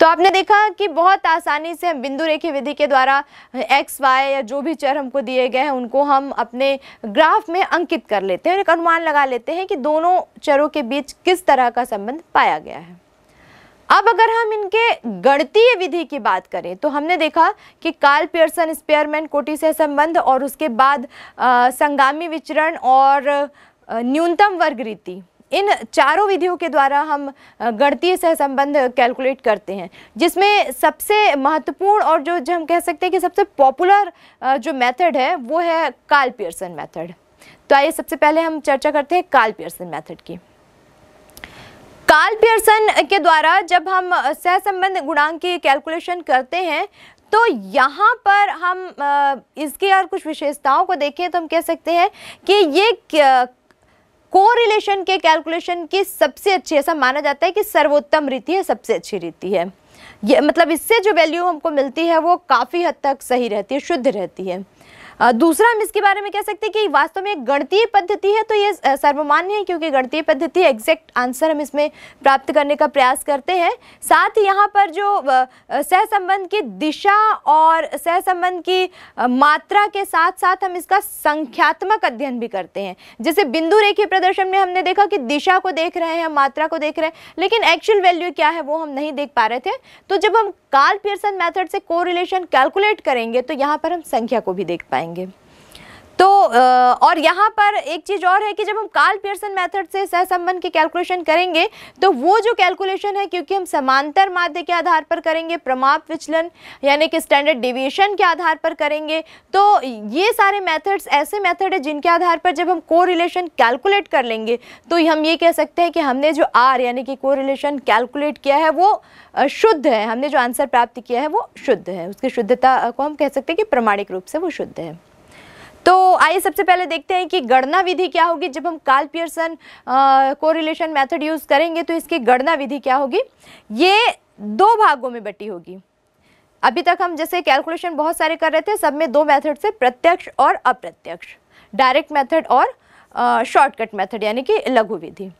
तो आपने देखा कि बहुत आसानी से हम बिंदु रेखी विधि के द्वारा एक्स वाई या जो भी चर हमको दिए गए हैं उनको हम अपने ग्राफ में अंकित कर लेते हैं और एक अनुमान लगा लेते हैं कि दोनों चरों के बीच किस तरह का संबंध पाया गया है अब अगर हम इनके गणतीय विधि की बात करें तो हमने देखा कि कार्ल पियर्सन स्पेयरमैन कोटि से संबंध और उसके बाद संगामी विचरण और न्यूनतम वर्ग रीति इन चारों विधियों के द्वारा हम गणतीय सहसंबंध कैलकुलेट करते हैं जिसमें सबसे महत्वपूर्ण और जो जो हम कह सकते हैं कि सबसे पॉपुलर जो मेथड है वो है काल पियर्सन मेथड तो आइए सबसे पहले हम चर्चा करते हैं काल पियर्सन मेथड की काल पियर्सन के द्वारा जब हम सहसंबंध गुणांक की कैलकुलेशन करते हैं तो यहाँ पर हम इसकी और कुछ विशेषताओं को देखें तो हम कह सकते हैं कि ये कोरिलेशन के कैलकुलेशन की सबसे अच्छी ऐसा माना जाता है कि सर्वोत्तम रीति है सबसे अच्छी रीति है ये मतलब इससे जो वैल्यू हमको मिलती है वो काफ़ी हद तक सही रहती है शुद्ध रहती है दूसरा हम इसके बारे में कह सकते हैं कि वास्तव में गणतीय पद्धति है तो ये सर्वमान्य है क्योंकि गणतीय पद्धति एग्जैक्ट आंसर हम इसमें प्राप्त करने का प्रयास करते हैं साथ ही यहाँ पर जो सहसंबंध की दिशा और सहसंबंध की मात्रा के साथ साथ हम इसका संख्यात्मक अध्ययन भी करते हैं जैसे बिंदु रेखीय प्रदर्शन में हमने देखा कि दिशा को देख रहे हैं मात्रा को देख रहे हैं लेकिन एक्चुअल वैल्यू क्या है वो हम नहीं देख पा रहे थे तो जब हम कार्ल पियर्सन मेथड से कोरिलेशन कैलकुलेट करेंगे तो यहाँ पर हम संख्या को भी देख पाएंगे तो और यहाँ पर एक चीज़ और है कि जब हम कार्ल पियर्सन मेथड से सहसंबंध के कैलकुलेशन करेंगे तो वो जो कैलकुलेशन है क्योंकि हम समांतर माध्य के आधार पर करेंगे प्रमाप विचलन यानी कि स्टैंडर्ड डिविएशन के आधार पर करेंगे तो ये सारे मेथड्स ऐसे मेथड है जिनके आधार पर जब हम को कैलकुलेट कर लेंगे तो हम ये कह सकते हैं कि हमने जो आर यानी कि को कैलकुलेट किया है वो शुद्ध है हमने जो आंसर प्राप्त किया है वो शुद्ध है उसकी शुद्धता को हम कह सकते हैं कि प्रमाणिक रूप से वो शुद्ध है तो आइए सबसे पहले देखते हैं कि गणना विधि क्या होगी जब हम काल पियर्सन कोरिलेशन मेथड यूज़ करेंगे तो इसकी गणना विधि क्या होगी ये दो भागों में बटी होगी अभी तक हम जैसे कैलकुलेशन बहुत सारे कर रहे थे सब में दो मेथड से प्रत्यक्ष और अप्रत्यक्ष डायरेक्ट मेथड और शॉर्टकट मेथड यानी कि लघु विधि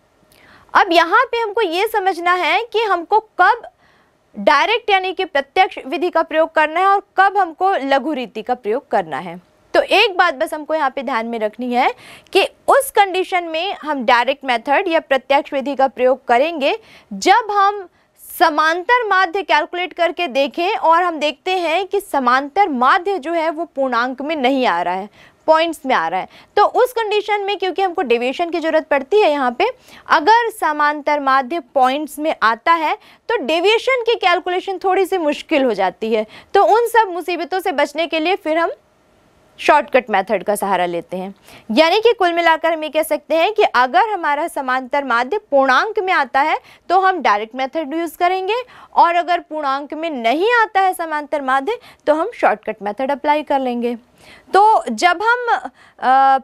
अब यहाँ पे हमको ये समझना है कि हमको कब डायरेक्ट यानी कि प्रत्यक्ष विधि का प्रयोग करना है और कब हमको लघु रीति का प्रयोग करना है तो एक बात बस हमको यहाँ पे ध्यान में रखनी है कि उस कंडीशन में हम डायरेक्ट मेथड या प्रत्यक्ष विधि का प्रयोग करेंगे जब हम समांतर माध्य कैलकुलेट करके देखें और हम देखते हैं कि समांतर माध्य जो है वो पूर्णांक में नहीं आ रहा है पॉइंट्स में आ रहा है तो उस कंडीशन में क्योंकि हमको डेविएशन की ज़रूरत पड़ती है यहाँ पे अगर समांतर माध्य पॉइंट्स में आता है तो डेविएशन की कैलकुलेशन थोड़ी सी मुश्किल हो जाती है तो उन सब मुसीबतों से बचने के लिए फिर हम शॉर्टकट मेथड का सहारा लेते हैं यानी कि कुल मिलाकर हम ये कह सकते हैं कि अगर हमारा समांतर माध्य पूर्णांक में आता है तो हम डायरेक्ट मेथड यूज़ करेंगे और अगर पूर्णांक में नहीं आता है समांतर माध्य तो हम शॉर्टकट मेथड अप्लाई कर लेंगे तो जब हम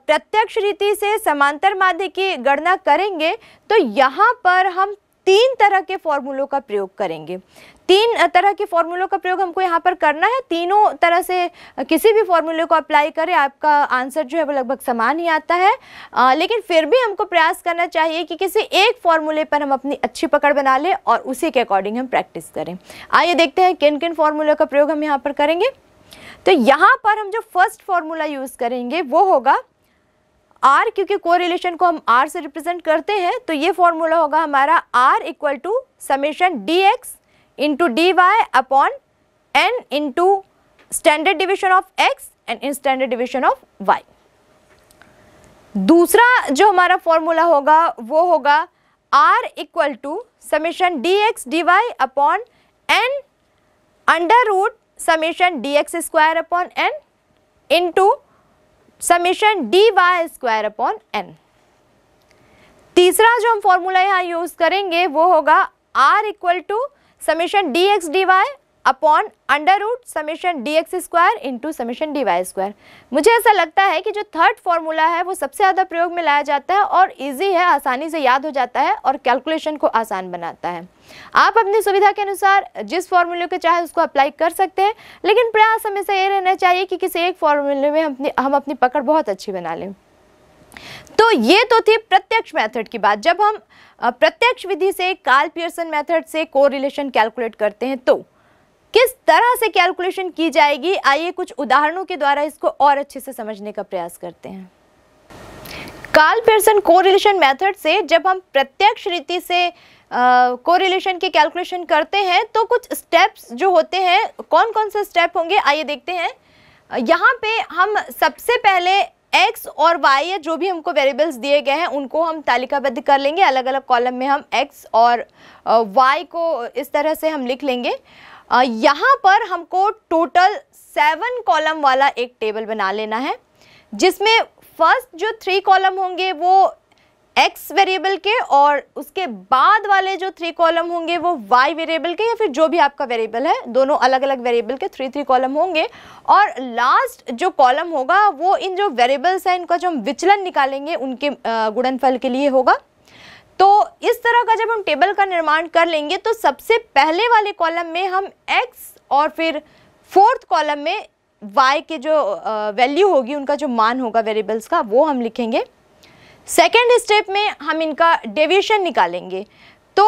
प्रत्यक्ष रीति से समांतर माध्य की गणना करेंगे तो यहाँ पर हम तीन तरह के फॉर्मूलों का प्रयोग करेंगे तीन तरह के फॉर्मूलों का प्रयोग हमको यहाँ पर करना है तीनों तरह से किसी भी फॉर्मूले को अप्लाई करें आपका आंसर जो है वो लगभग समान ही आता है आ, लेकिन फिर भी हमको प्रयास करना चाहिए कि किसी एक फॉर्मूले पर हम अपनी अच्छी पकड़ बना लें और उसी के अकॉर्डिंग हम प्रैक्टिस करें आइए देखते हैं किन किन फॉर्मूलों का प्रयोग हम यहाँ पर करेंगे तो यहाँ पर हम जो फर्स्ट फॉर्मूला यूज़ करेंगे वो होगा आर क्योंकि को को हम आर से रिप्रेजेंट करते हैं तो ये फॉर्मूला होगा हमारा r equal to summation D x into dy upon n into standard division of x and in standard division of y. दूसरा जो हमारा फॉर्मूला होगा वो होगा r equal to summation D x D Y upon n under root summation D x square upon n into summation D Y square upon n तीसरा जो हम formula यहाँ यूज़ करेंगे वो होगा r equal to summation D x D Y upon under root summation D x square into summation D Y square मुझे ऐसा लगता है कि जो थर्ड फॉर्मूला है वो सबसे ज़्यादा प्रयोग में लाया जाता है और इजी है आसानी से याद हो जाता है और कैलकुलेशन को आसान बनाता है आप अपनी सुविधा के अनुसार जिस फॉर्मूले को चाहे उसको अप्लाई कर सकते हैं लेकिन प्रयास हमेशा ये रहना चाहिए कि किसी एक फॉर्मूले में हम अपनी हम अपनी पकड़ बहुत अच्छी बना लें तो ये तो थी प्रत्यक्ष मेथड की बात जब हम प्रत्यक्ष विधि से कार्ल पियर्सन मेथड से कोरिलेशन कैलकुलेट करते हैं तो किस तरह से कैलकुलेशन की जाएगी आइए कुछ उदाहरणों के द्वारा इसको और अच्छे से समझने का प्रयास करते हैं कार्ल पियर्सन कोरिलेशन मेथड से जब हम प्रत्यक्ष रीति से कोरिलेशन के कैलकुलेशन करते हैं तो कुछ स्टेप्स जो होते हैं कौन कौन से स्टेप होंगे आइए देखते हैं यहाँ पे हम सबसे पहले एक्स और वाई या जो भी हमको वेरिएबल्स दिए गए हैं उनको हम तालिकाबद्ध कर लेंगे अलग अलग कॉलम में हम एक्स और वाई को इस तरह से हम लिख लेंगे यहाँ पर हमको टोटल सेवन कॉलम वाला एक टेबल बना लेना है जिसमें फर्स्ट जो थ्री कॉलम होंगे वो एक्स वेरिएबल के और उसके बाद वाले जो थ्री कॉलम होंगे वो वाई वेरिएबल के या फिर जो भी आपका वेरिएबल है दोनों अलग अलग वेरिएबल के थ्री थ्री कॉलम होंगे और लास्ट जो कॉलम होगा वो इन जो वेरिएबल्स हैं इनका जो हम विचलन निकालेंगे उनके गुणनफल के लिए होगा तो इस तरह का जब हम टेबल का निर्माण कर लेंगे तो सबसे पहले वाले कॉलम में हम एक्स और फिर फोर्थ कॉलम में वाई के जो वैल्यू होगी उनका जो मान होगा वेरिएबल्स का वो हम लिखेंगे सेकेंड स्टेप में हम इनका डेविएशन निकालेंगे तो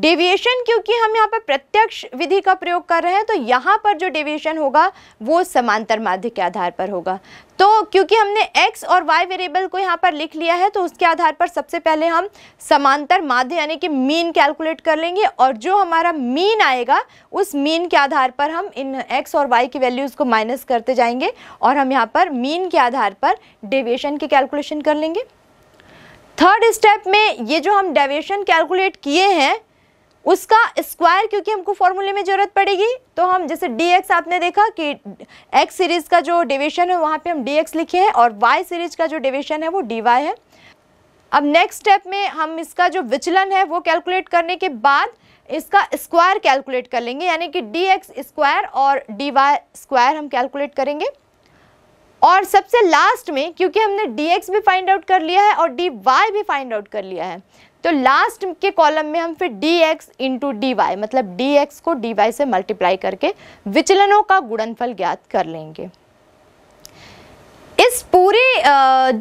डेविएशन क्योंकि हम यहाँ पर प्रत्यक्ष विधि का प्रयोग कर रहे हैं तो यहाँ पर जो डेविएशन होगा वो समांतर माध्य के आधार पर होगा तो क्योंकि हमने x और y वेरिएबल को यहाँ पर लिख लिया है तो उसके आधार पर सबसे पहले हम समांतर माध्य यानी कि मीन कैलकुलेट कर लेंगे और जो हमारा मीन आएगा उस मीन के आधार पर हम इन x और y की वैल्यूज़ को माइनस करते जाएंगे और हम यहाँ पर मीन के आधार पर डेविएशन की कैलकुलेशन कर लेंगे थर्ड स्टेप में ये जो हम डेविएशन कैलकुलेट किए हैं उसका स्क्वायर क्योंकि हमको फॉर्मूले में ज़रूरत पड़ेगी तो हम जैसे डी एक्स आपने देखा कि एक्स सीरीज़ का जो डिवीजन है वहाँ पे हम डी एक्स लिखे हैं और वाई सीरीज़ का जो डिवीजन है वो डी वाई है अब नेक्स्ट स्टेप में हम इसका जो विचलन है वो कैलकुलेट करने के बाद इसका स्क्वायर कैलकुलेट कर लेंगे यानी कि डी एक्स स्क्वायर और डी वाई स्क्वायर हम कैलकुलेट करेंगे और सबसे लास्ट में क्योंकि हमने डी एक्स भी फाइंड आउट कर लिया है और डी वाई भी फाइंड आउट कर लिया है तो लास्ट के कॉलम में हम फिर d x into D y मतलब डी एक्स को डी वाई से मल्टीप्लाई करके विचलनों का गुणनफल ज्ञात कर लेंगे इस पूरे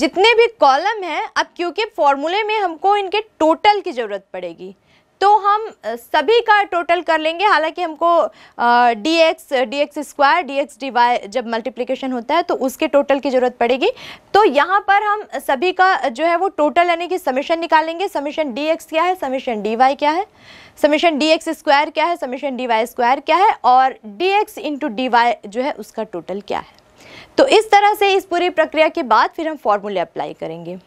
जितने भी कॉलम हैं अब क्योंकि फॉर्मूले में हमको इनके टोटल की ज़रूरत पड़ेगी तो हम सभी का टोटल कर लेंगे हालांकि हमको d x d x square d x D Y जब मल्टीप्लीकेशन होता है तो उसके टोटल की ज़रूरत पड़ेगी तो यहाँ पर हम सभी का जो है वो टोटल यानी कि समीशन निकालेंगे समीशन डी एक्स क्या है समीशन डी वाई क्या है समीशन डी एक्स स्क्वायर क्या है समीशन डी वाई स्क्वायर क्या है और d x into D y जो है उसका टोटल क्या है तो इस तरह से इस पूरी प्रक्रिया के बाद फिर हम फॉर्मूले अप्लाई करेंगे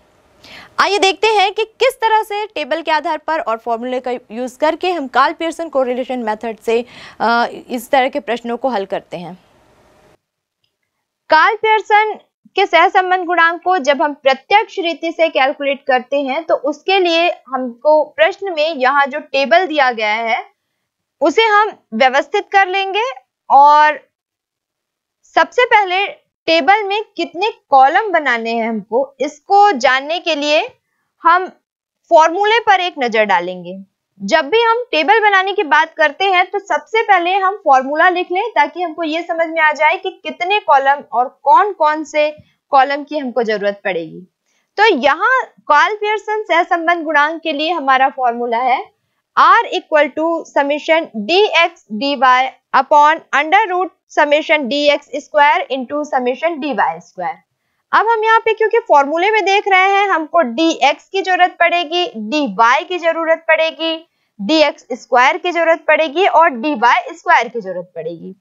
आइए देखते हैं कि किस तरह से टेबल के आधार पर और फॉर्मूले का यूज़ करके हम काल पियर्सन कोरिलेशन मेथड से इस तरह के प्रश्नों को हल करते हैं काल पियर्सन के सहसंबंध गुणांक को जब हम प्रत्यक्ष रीति से कैलकुलेट करते हैं तो उसके लिए हमको प्रश्न में यहाँ जो टेबल दिया गया है उसे हम व्यवस्थित कर लेंगे और सबसे पहले टेबल में कितने कॉलम बनाने हैं हमको इसको जानने के लिए हम फॉर्मूले पर एक नजर डालेंगे जब भी हम टेबल बनाने की बात करते हैं तो सबसे पहले हम फॉर्मूला लिख लें ताकि हमको ये समझ में आ जाए कि कितने कॉलम और कौन कौन से कॉलम की हमको जरूरत पड़ेगी तो यहाँ कॉल पियर्सन सहसंबंध गुणांक के लिए हमारा फॉर्मूला है r equal to summation D x D Y upon under root summation D x square into summation D Y square अब हम यहाँ पे क्योंकि फॉर्मूले में देख रहे हैं हमको डी एक्स की जरूरत पड़ेगी डी वाई की जरूरत पड़ेगी डी एक्स स्क्वायर की जरूरत पड़ेगी और डी वाई स्क्वायर की जरूरत पड़ेगी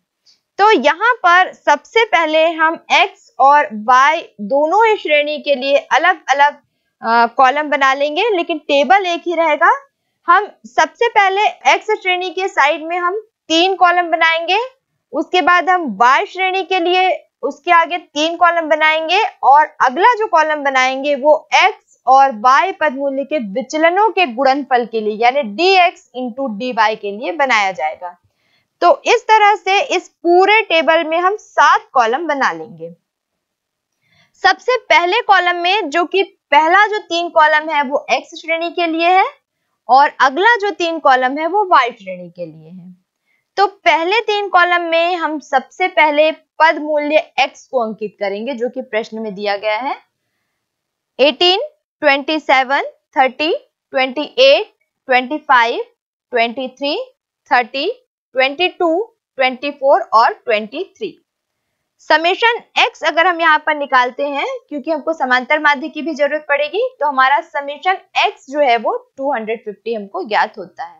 तो यहाँ पर सबसे पहले हम x और y दोनों ही श्रेणी के लिए अलग अलग कॉलम बना लेंगे लेकिन टेबल एक ही रहेगा हम सबसे पहले एक्स श्रेणी के साइड में हम तीन कॉलम बनाएंगे उसके बाद हम वाई श्रेणी के लिए उसके आगे तीन कॉलम बनाएंगे और अगला जो कॉलम बनाएंगे वो एक्स और वाई पद मूल्य के विचलनों के गुणनफल के लिए यानी d x into D y के लिए बनाया जाएगा तो इस तरह से इस पूरे टेबल में हम सात कॉलम बना लेंगे सबसे पहले कॉलम में जो कि पहला जो तीन कॉलम है वो एक्स श्रेणी के लिए है और अगला जो तीन कॉलम है वो वाई श्रेणी के लिए है तो पहले तीन कॉलम में हम सबसे पहले पद मूल्य x को अंकित करेंगे जो कि प्रश्न में दिया गया है 18, 27, 30, 28, 25, 23, 30, 22, 24 और 23 समेशन x अगर हम यहाँ पर निकालते हैं क्योंकि हमको समांतर माध्य की भी जरूरत पड़ेगी तो हमारा समेशन x जो है वो 250 हमको ज्ञात होता है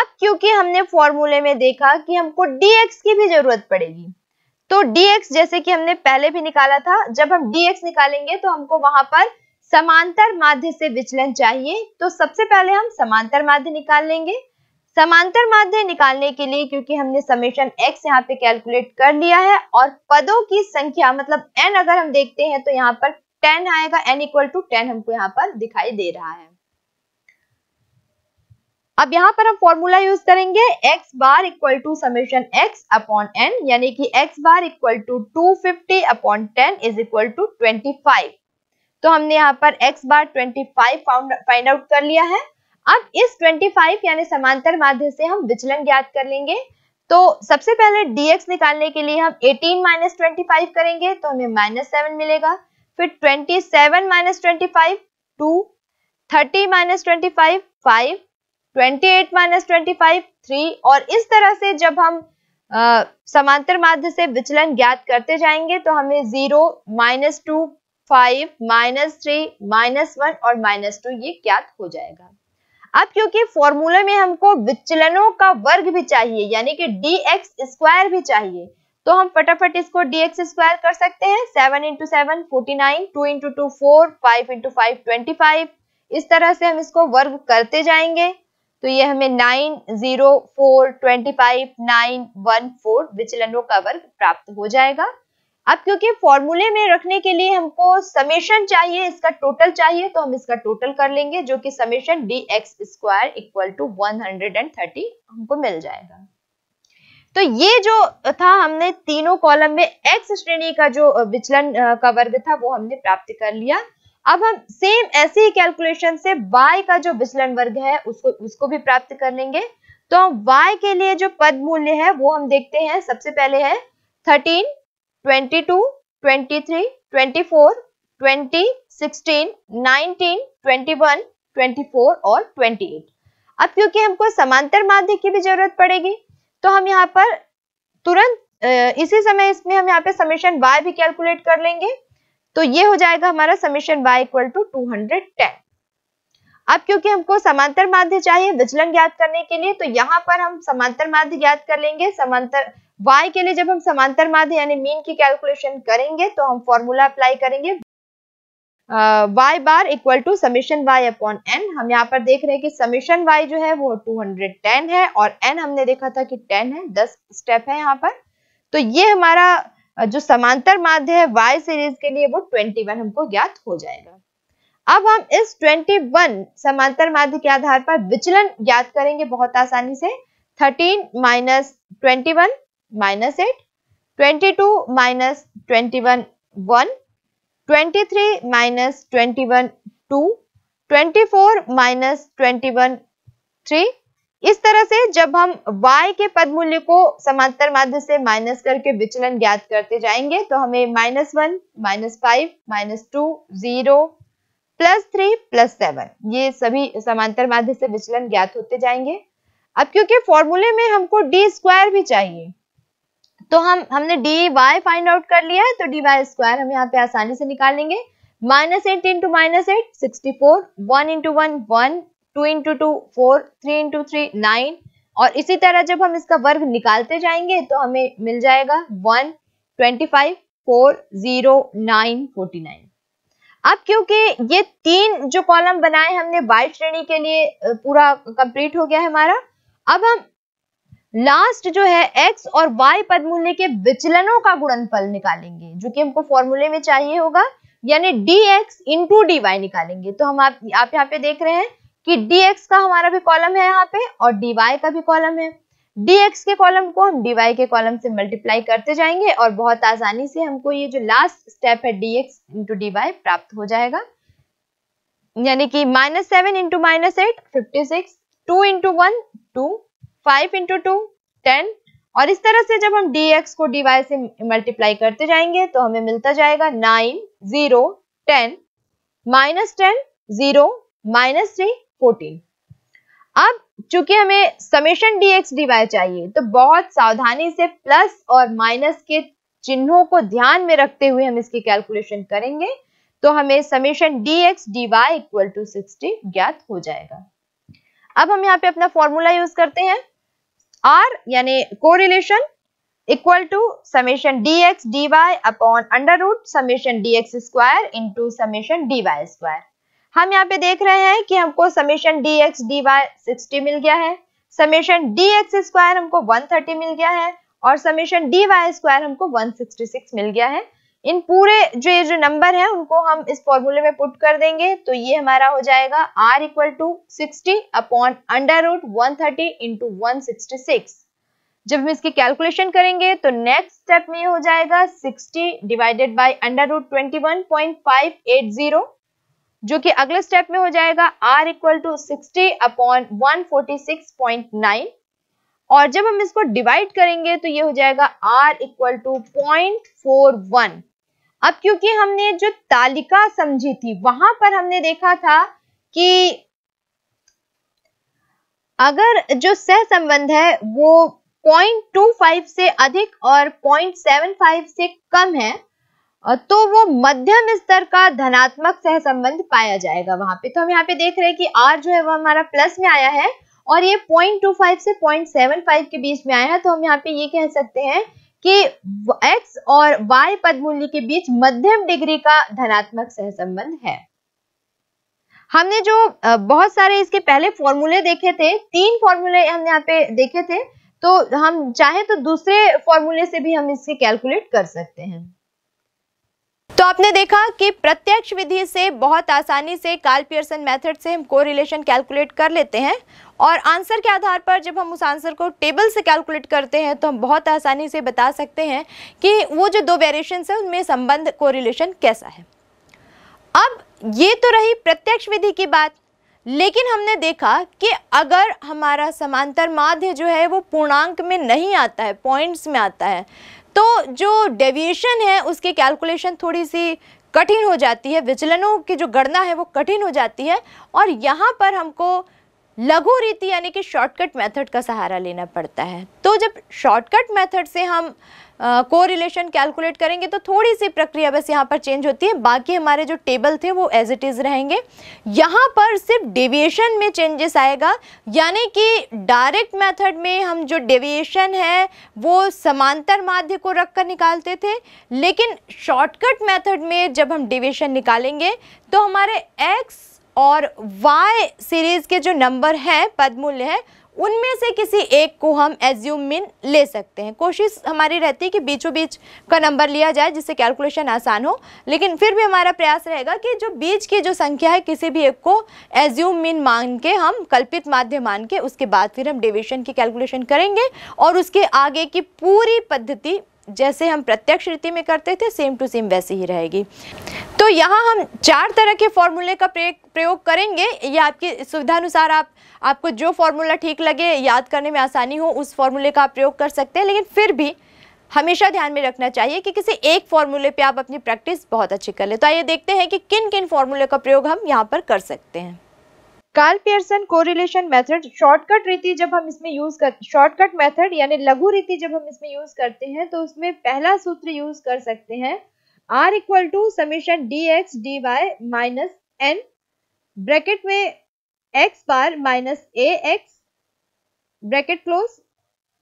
अब क्योंकि हमने फॉर्मूले में देखा कि हमको dx की भी जरूरत पड़ेगी तो dx जैसे कि हमने पहले भी निकाला था जब हम dx निकालेंगे तो हमको वहां पर समांतर माध्य से विचलन चाहिए तो सबसे पहले हम समांतर माध्य निकाल लेंगे समांतर माध्य निकालने के लिए क्योंकि हमने समेशन x यहाँ पे कैलकुलेट कर लिया है और पदों की संख्या मतलब n अगर हम देखते हैं तो यहाँ पर 10 आएगा n इक्वल टू टेन हमको यहाँ पर दिखाई दे रहा है अब यहाँ पर हम फॉर्मूला यूज करेंगे x bar equal to summation x upon n यानी कि x bar equal to 250 upon ten is equal to five तो हमने यहाँ पर x बार 25 फाइंड आउट कर लिया है अब इस 25 यानी समांतर माध्य से हम विचलन ज्ञात कर लेंगे तो सबसे पहले dx निकालने के लिए हम 18 माइनस ट्वेंटी करेंगे तो हमें माइनस सेवन मिलेगा फिर 27 seven minus twenty five two thirty minus twenty five five twenty eight minus twenty five three और इस तरह से जब हम आ, समांतर माध्य से विचलन ज्ञात करते जाएंगे तो हमें zero minus two five minus three minus one और माइनस टू ये ज्ञात हो जाएगा अब क्योंकि फॉर्मूले में हमको विचलनों का वर्ग भी चाहिए यानी कि डी एक्स स्क्वायर भी चाहिए तो हम फटाफट इसको डी एक्स स्क्वायर कर सकते हैं seven into seven forty nine two into two four five into five twenty five इस तरह से हम इसको वर्ग करते जाएंगे तो ये हमें nine zero four twenty five nine one four विचलनों का वर्ग प्राप्त हो जाएगा अब क्योंकि फॉर्मूले में रखने के लिए हमको समेशन चाहिए इसका टोटल चाहिए तो हम इसका टोटल कर लेंगे जो कि summation D x square equal to one hundred and thirty हमको मिल जाएगा तो ये जो था हमने तीनों कॉलम में एक्स श्रेणी का जो विचलन का वर्ग था वो हमने प्राप्त कर लिया अब हम सेम ऐसे ही कैलकुलेशन से y का जो विचलन वर्ग है उसको उसको भी प्राप्त कर लेंगे तो हम y के लिए जो पद मूल्य है वो हम देखते हैं सबसे पहले है thirteen four twenty sixteen nineteen twenty one twenty four और ट्वेंटी एट अब क्योंकि हमको समांतर माध्य की भी जरूरत पड़ेगी तो हम यहाँ पर तुरंत इसी समय इसमें हम यहाँ पे समीशन y भी कैलकुलेट कर लेंगे तो ये हो जाएगा हमारा summation y equal to two hundred ten अब क्योंकि हमको समांतर माध्य चाहिए विचलन ज्ञात करने के लिए तो यहाँ पर हम समांतर माध्य ज्ञात कर लेंगे समांतर y के लिए जब हम समांतर माध्य यानी मीन की कैलकुलेशन करेंगे तो हम फॉर्मूला अप्लाई करेंगे y bar equal to summation y upon n हम यहाँ पर देख रहे हैं कि समीशन y जो है वो 210 है और n हमने देखा था कि 10 है 10 स्टेप है यहाँ पर तो ये हमारा जो समांतर माध्य है y सीरीज के लिए वो 21 हमको ज्ञात हो जाएगा अब हम इस 21 समांतर माध्य के आधार पर विचलन ज्ञात करेंगे बहुत आसानी से 13 minus twenty one minus eight twenty two minus twenty one one twenty three minus twenty one two twenty four minus twenty one three इस तरह से जब हम y के पद मूल्य को समांतर माध्य से माइनस करके विचलन ज्ञात करते जाएंगे तो हमें minus one minus five minus two zero plus three plus seven ये सभी समांतर माध्य से विचलन ज्ञात होते जाएंगे अब क्योंकि फॉर्मूले में हमको डी स्क्वायर भी चाहिए तो हम हमने डी वाई फाइंड आउट कर लिया है तो डी वाई स्क्वायर हम यहाँ पे आसानी से निकाल लेंगे minus eight into minus eight sixty four one into one one two into two four three into three nine और इसी तरह जब हम इसका वर्ग निकालते जाएंगे तो हमें मिल जाएगा one twenty five four zero nine forty nine अब क्योंकि ये तीन जो कॉलम बनाए हमने वाई श्रेणी के लिए पूरा कंप्लीट हो गया है हमारा अब हम लास्ट जो है एक्स और वाई पदमूल्य के विचलनों का गुणनफल निकालेंगे जो कि हमको फॉर्मूले में चाहिए होगा यानी d x into D y निकालेंगे तो हम आप, आप यहाँ पे देख रहे हैं कि डी एक्स का हमारा भी कॉलम है यहाँ पे और डी वाई का भी कॉलम है dx के कॉलम को हम dy के कॉलम से मल्टीप्लाई करते जाएंगे और बहुत आसानी से हमको ये जो लास्ट स्टेप है dx इंटू डी प्राप्त हो जाएगा यानी कि minus seven into minus eight fifty six two into one two five into two ten और इस तरह से जब हम dx को dy से मल्टीप्लाई करते जाएंगे तो हमें मिलता जाएगा nine zero ten minus ten zero minus three fourteen अब चूंकि हमें समेशन डी वाई चाहिए तो बहुत सावधानी से प्लस और माइनस के चिन्हों को ध्यान में रखते हुए हम इसकी कैलकुलेशन करेंगे तो हमें summation D Y equal to sixty ज्ञात हो जाएगा अब हम यहाँ पे अपना फॉर्मूला यूज करते हैं आर यानी correlation equal to summation D Y upon under root summation x square into summation d y square हम यहाँ पे देख रहे हैं कि हमको summation D x D y sixty मिल गया है समेशन डी एक्स स्क्वायर हमको वन थर्टी मिल गया है और समेशन डी वाई स्क्वायर हमको वन सिक्सटी सिक्स मिल गया है इन पूरे जो ये जो नंबर है उनको हम इस फॉर्मूले में पुट कर देंगे तो ये हमारा हो जाएगा are equal to sixty upon under root one thirty into one sixty six जब हम इसकी कैलकुलेशन करेंगे तो नेक्स्ट स्टेप में हो जाएगा 60 divided by under root twenty one point five eight zero जो कि अगले स्टेप में हो जाएगा are equal to sixty upon one forty six point nine और जब हम इसको डिवाइड करेंगे तो ये हो जाएगा are equal to point four one अब क्योंकि हमने जो तालिका समझी थी वहां पर हमने देखा था कि अगर जो सह संबंध है वो 0.25 से अधिक और 0.75 से कम है तो वो मध्यम स्तर का धनात्मक सहसंबंध पाया जाएगा वहां पे तो हम यहाँ पे देख रहे हैं कि आर जो है वो हमारा प्लस में आया है और ये 0.25 से 0.75 के बीच में आया है तो हम यहाँ पे ये कह सकते हैं कि एक्स और वाई पदमूल्य के बीच मध्यम डिग्री का धनात्मक सहसंबंध है हमने जो बहुत सारे इसके पहले फॉर्मूले देखे थे तीन फॉर्मूले हमने यहाँ पे देखे थे तो हम चाहे तो दूसरे फॉर्मूले से भी हम इसके कैलकुलेट कर सकते हैं तो आपने देखा कि प्रत्यक्ष विधि से बहुत आसानी से कार्ल पियर्सन मेथड से हम कोरिलेशन कैलकुलेट कर लेते हैं और आंसर के आधार पर जब हम उस आंसर को टेबल से कैलकुलेट करते हैं तो हम बहुत आसानी से बता सकते हैं कि वो जो दो वेरिएशन है उनमें संबंध कोरिलेशन कैसा है अब ये तो रही प्रत्यक्ष विधि की बात लेकिन हमने देखा कि अगर हमारा समांतर माध्य जो है वो पूर्णांक में नहीं आता है पॉइंट्स में आता है तो जो डेविएशन है उसकी कैलकुलेशन थोड़ी सी कठिन हो जाती है विचलनों की जो गणना है वो कठिन हो जाती है और यहाँ पर हमको लघु रीति यानी कि शॉर्टकट मेथड का सहारा लेना पड़ता है तो जब शॉर्टकट मेथड से हम कोरिलेशन कैलकुलेट करेंगे तो थोड़ी सी प्रक्रिया बस यहाँ पर चेंज होती है बाकी हमारे जो टेबल थे वो एज इट इज़ रहेंगे यहाँ पर सिर्फ डेविएशन में चेंजेस आएगा यानी कि डायरेक्ट मेथड में हम जो डेविएशन है वो समांतर माध्य को रख कर निकालते थे लेकिन शॉर्टकट मेथड में जब हम डेविएशन निकालेंगे तो हमारे एक्स और वाई सीरीज़ के जो नंबर हैं पदमूल्य हैं उनमें से किसी एक को हम एज्यूम मीन ले सकते हैं कोशिश हमारी रहती है कि बीचों बीच का नंबर लिया जाए जिससे कैलकुलेशन आसान हो लेकिन फिर भी हमारा प्रयास रहेगा कि जो बीच की जो संख्या है किसी भी एक को एज्यूम मीन मान के हम कल्पित माध्य मान के उसके बाद फिर हम डिविशन की कैलकुलेशन करेंगे और उसके आगे की पूरी पद्धति जैसे हम प्रत्यक्ष रीति में करते थे सेम टू सेम वैसे ही रहेगी तो यहाँ हम चार तरह के फॉर्मूले का प्रयोग करेंगे या आपकी सुविधानुसार आप आपको जो फॉर्मूला ठीक लगे याद करने में आसानी हो उस फॉर्मूले का प्रयोग कर सकते हैं लेकिन फिर भी हमेशा ध्यान में रखना चाहिए कि किसी एक फॉर्मूले पे आप अपनी प्रैक्टिस बहुत अच्छी कर ले तो आइए देखते हैं कि किन किन फॉर्मूले का प्रयोग हम यहाँ पर कर सकते हैं Karl Pearson correlation method shortcut रीति जब हम इसमें यूज कर शॉर्टकट मेथड यानी लघु रीति जब हम इसमें यूज करते हैं तो उसमें पहला सूत्र यूज कर सकते हैं r equal to summation D x D Y minus n bracket में x bar minus a x bracket close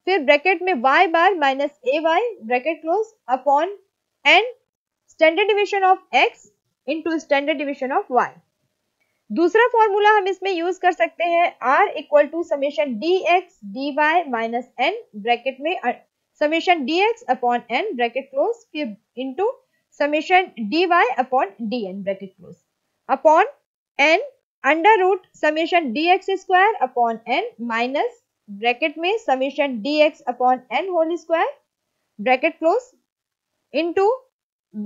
फिर ब्रैकेट में y bar minus a y bracket close upon n standard division of x into standard division of y दूसरा formula हम इसमें use कर सकते हैं r equal to summation D x D Y minus n bracket में summation D x upon N bracket close फिर into summation D Y upon d n bracket close upon n under root summation D x square upon n minus bracket में summation D x upon N whole square bracket close into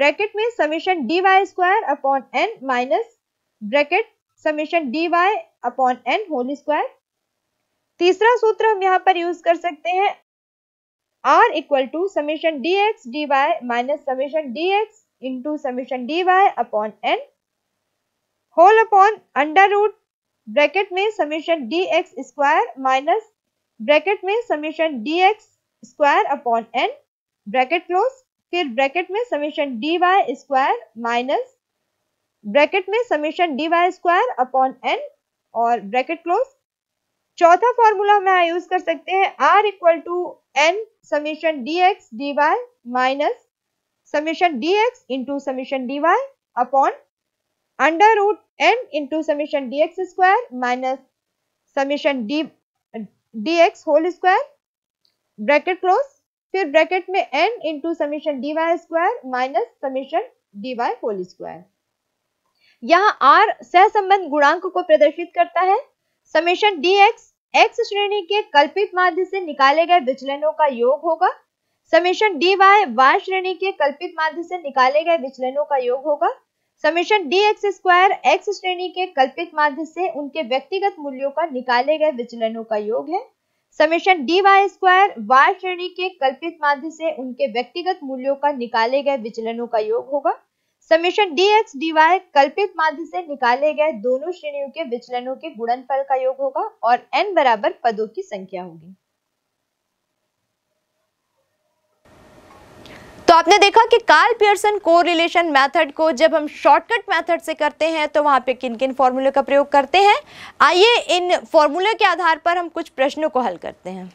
bracket में summation D Y square upon n minus bracket summation D Y upon N whole square तीसरा सूत्र हम यहाँ पर use कर सकते हैं r equal to summation D x D Y minus summation D x into summation D Y upon N whole upon under root bracket में summation D x square minus bracket में summation D x square upon N bracket close फिर bracket में summation D Y square minus bracket में summation D Y square upon N और bracket close चौथा formula हम use कर सकते हैं r equal to n summation D x D Y minus summation D x into summation D Y upon under root n into summation dx square minus summation d dx whole square bracket close फिर bracket में n into summation D Y square minus summation D Y whole square यहाँ r सहसंबंध गुणांक को प्रदर्शित करता है summation dx x श्रेणी के कल्पित माध्य से निकाले गए विचलनों का योग होगा समीशन dy y श्रेणी के कल्पित माध्य से निकाले गए विचलनों का योग होगा समीक्षण डी एक्स स्क्वायर एक्स श्रेणी के कल्पित माध्य से उनके व्यक्तिगत मूल्यों का निकाले गए विचलनों का योग है summation D Y square y श्रेणी के कल्पित माध्य से उनके व्यक्तिगत मूल्यों का निकाले गए विचलनों का योग होगा समीक्षण डी एक्स डी वाई कल्पित माध्य से निकाले गए दोनों श्रेणियों के विचलनों के गुणनफल का योग होगा और एन बराबर पदों की संख्या होगी तो आपने देखा कि कार्ल पियर्सन को रिलेशन मैथड को जब हम शॉर्टकट मैथड से करते हैं तो वहाँ पे किन किन फॉर्मूले का प्रयोग करते हैं आइए इन फॉर्मूले के आधार पर हम कुछ प्रश्नों को हल करते हैं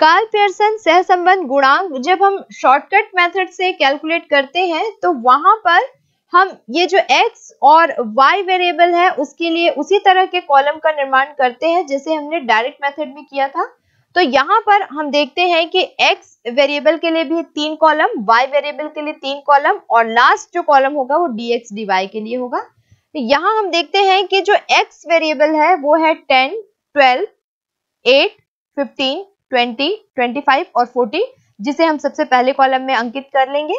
कार्ल पियर्सन सहसंबंध गुणांक जब हम शॉर्टकट मेथड से कैलकुलेट करते हैं तो वहां पर हम ये जो x और y वेरिएबल है उसके लिए उसी तरह के कॉलम का निर्माण करते हैं जैसे हमने डायरेक्ट मेथड में किया था तो यहाँ पर हम देखते हैं कि x वेरिएबल के लिए भी तीन कॉलम y वेरिएबल के लिए तीन कॉलम और लास्ट जो कॉलम होगा वो dx dy के लिए होगा तो यहाँ हम देखते हैं कि जो x वेरिएबल है वो है 10, 12, 8, 15, 20, 25 और 40 जिसे हम सबसे पहले कॉलम में अंकित कर लेंगे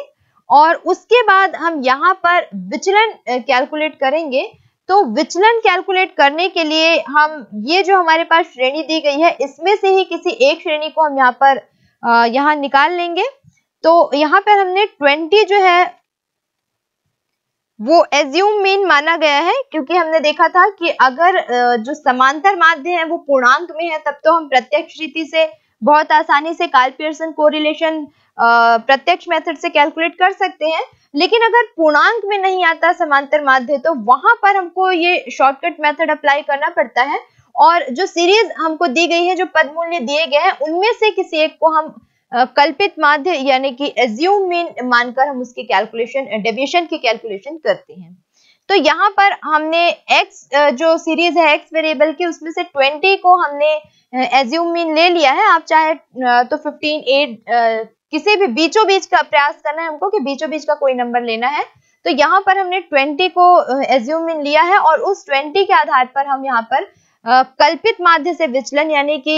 और उसके बाद हम यहाँ पर विचलन कैलकुलेट करेंगे तो विचलन कैलकुलेट करने के लिए हम ये जो हमारे पास श्रेणी दी गई है इसमें से ही किसी एक श्रेणी को हम यहाँ पर यहाँ निकाल लेंगे तो यहाँ पर हमने 20 जो है वो एज्यूम मीन माना गया है क्योंकि हमने देखा था कि अगर जो समांतर माध्य है वो पूर्णांक में है तब तो हम प्रत्यक्ष रीति से बहुत आसानी से काल पियर्सन कोरिलेशन प्रत्यक्ष मेथड से कैलकुलेट कर सकते हैं लेकिन अगर पूर्णांक में नहीं आता समांतर माध्य तो वहां पर हमको ये शॉर्टकट मेथड अप्लाई करना पड़ता है और जो सीरीज हमको दी गई है जो पद मूल्य दिए गए हैं उनमें से किसी एक को हम कल्पित माध्य यानी कि एज्यूम मीन मानकर हम उसकी कैलकुलेशन डेविएशन की कैलकुलेशन करते हैं तो यहाँ पर हमने एक्स जो सीरीज है एक्स वेरिएबल की उसमें से ट्वेंटी को हमने एज्यूम मीन ले लिया है आप चाहे तो फिफ्टीन एट किसी भी बीचों बीच का प्रयास करना है हमको कि बीचों बीच का कोई नंबर लेना है तो यहाँ पर हमने 20 को एज्यूम इन लिया है और उस 20 के आधार पर हम यहाँ पर कल्पित माध्य से विचलन यानी कि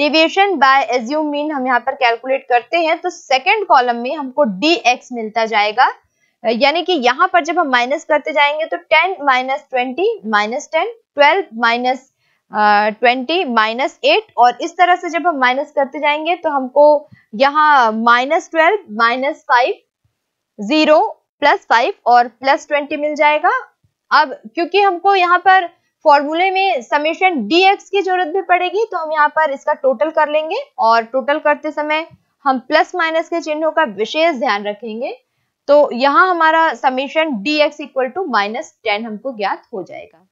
डिविएशन बाय एज्यूम मीन हम यहाँ पर कैलकुलेट करते हैं तो सेकेंड कॉलम में हमको डी एक्स मिलता जाएगा यानी कि यहाँ पर जब हम माइनस करते जाएंगे तो ten minus twenty minus ten twelve minus twenty minus eight और इस तरह से जब हम माइनस करते जाएंगे तो हमको यहाँ minus twelve minus five zero plus five और प्लस ट्वेंटी मिल जाएगा अब क्योंकि हमको यहाँ पर फॉर्मूले में समेशन डी एक्स की जरूरत भी पड़ेगी तो हम यहाँ पर इसका टोटल कर लेंगे और टोटल करते समय हम प्लस माइनस के चिन्हों का विशेष ध्यान रखेंगे तो यहाँ हमारा summation D X equal to minus ten हमको ज्ञात हो जाएगा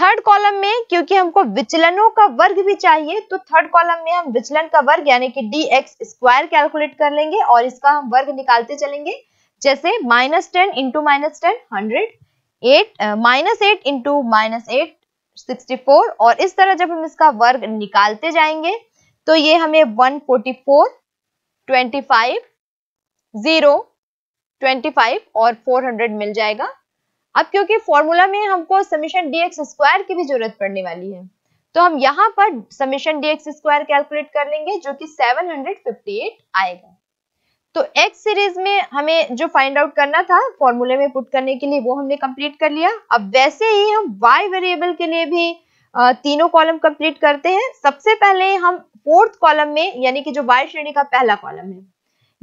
थर्ड कॉलम में क्योंकि हमको विचलनों का वर्ग भी चाहिए तो थर्ड कॉलम में हम विचलन का वर्ग यानी कि डी एक्स स्क्वायर कैलकुलेट कर लेंगे और इसका हम वर्ग निकालते चलेंगे जैसे minus ten into minus ten hundred eight minus eight into minus eight sixty four और इस तरह जब हम इसका वर्ग निकालते जाएंगे तो ये हमें one forty four twenty five zero twenty five और फोर हंड्रेड मिल जाएगा अब क्योंकि फॉर्मूला में हमको समीशन डी एक्स स्क्वायर की भी जरूरत पड़ने वाली है तो हम यहाँ पर summation D x square calculate कर लेंगे जो कि 758 आएगा तो x सीरीज में हमें जो फाइंड आउट करना था फॉर्मूले में पुट करने के लिए वो हमने कंप्लीट कर लिया अब वैसे ही हम y वेरिएबल के लिए भी तीनों कॉलम कंप्लीट करते हैं सबसे पहले हम फोर्थ कॉलम में यानी कि जो y श्रेणी का पहला कॉलम है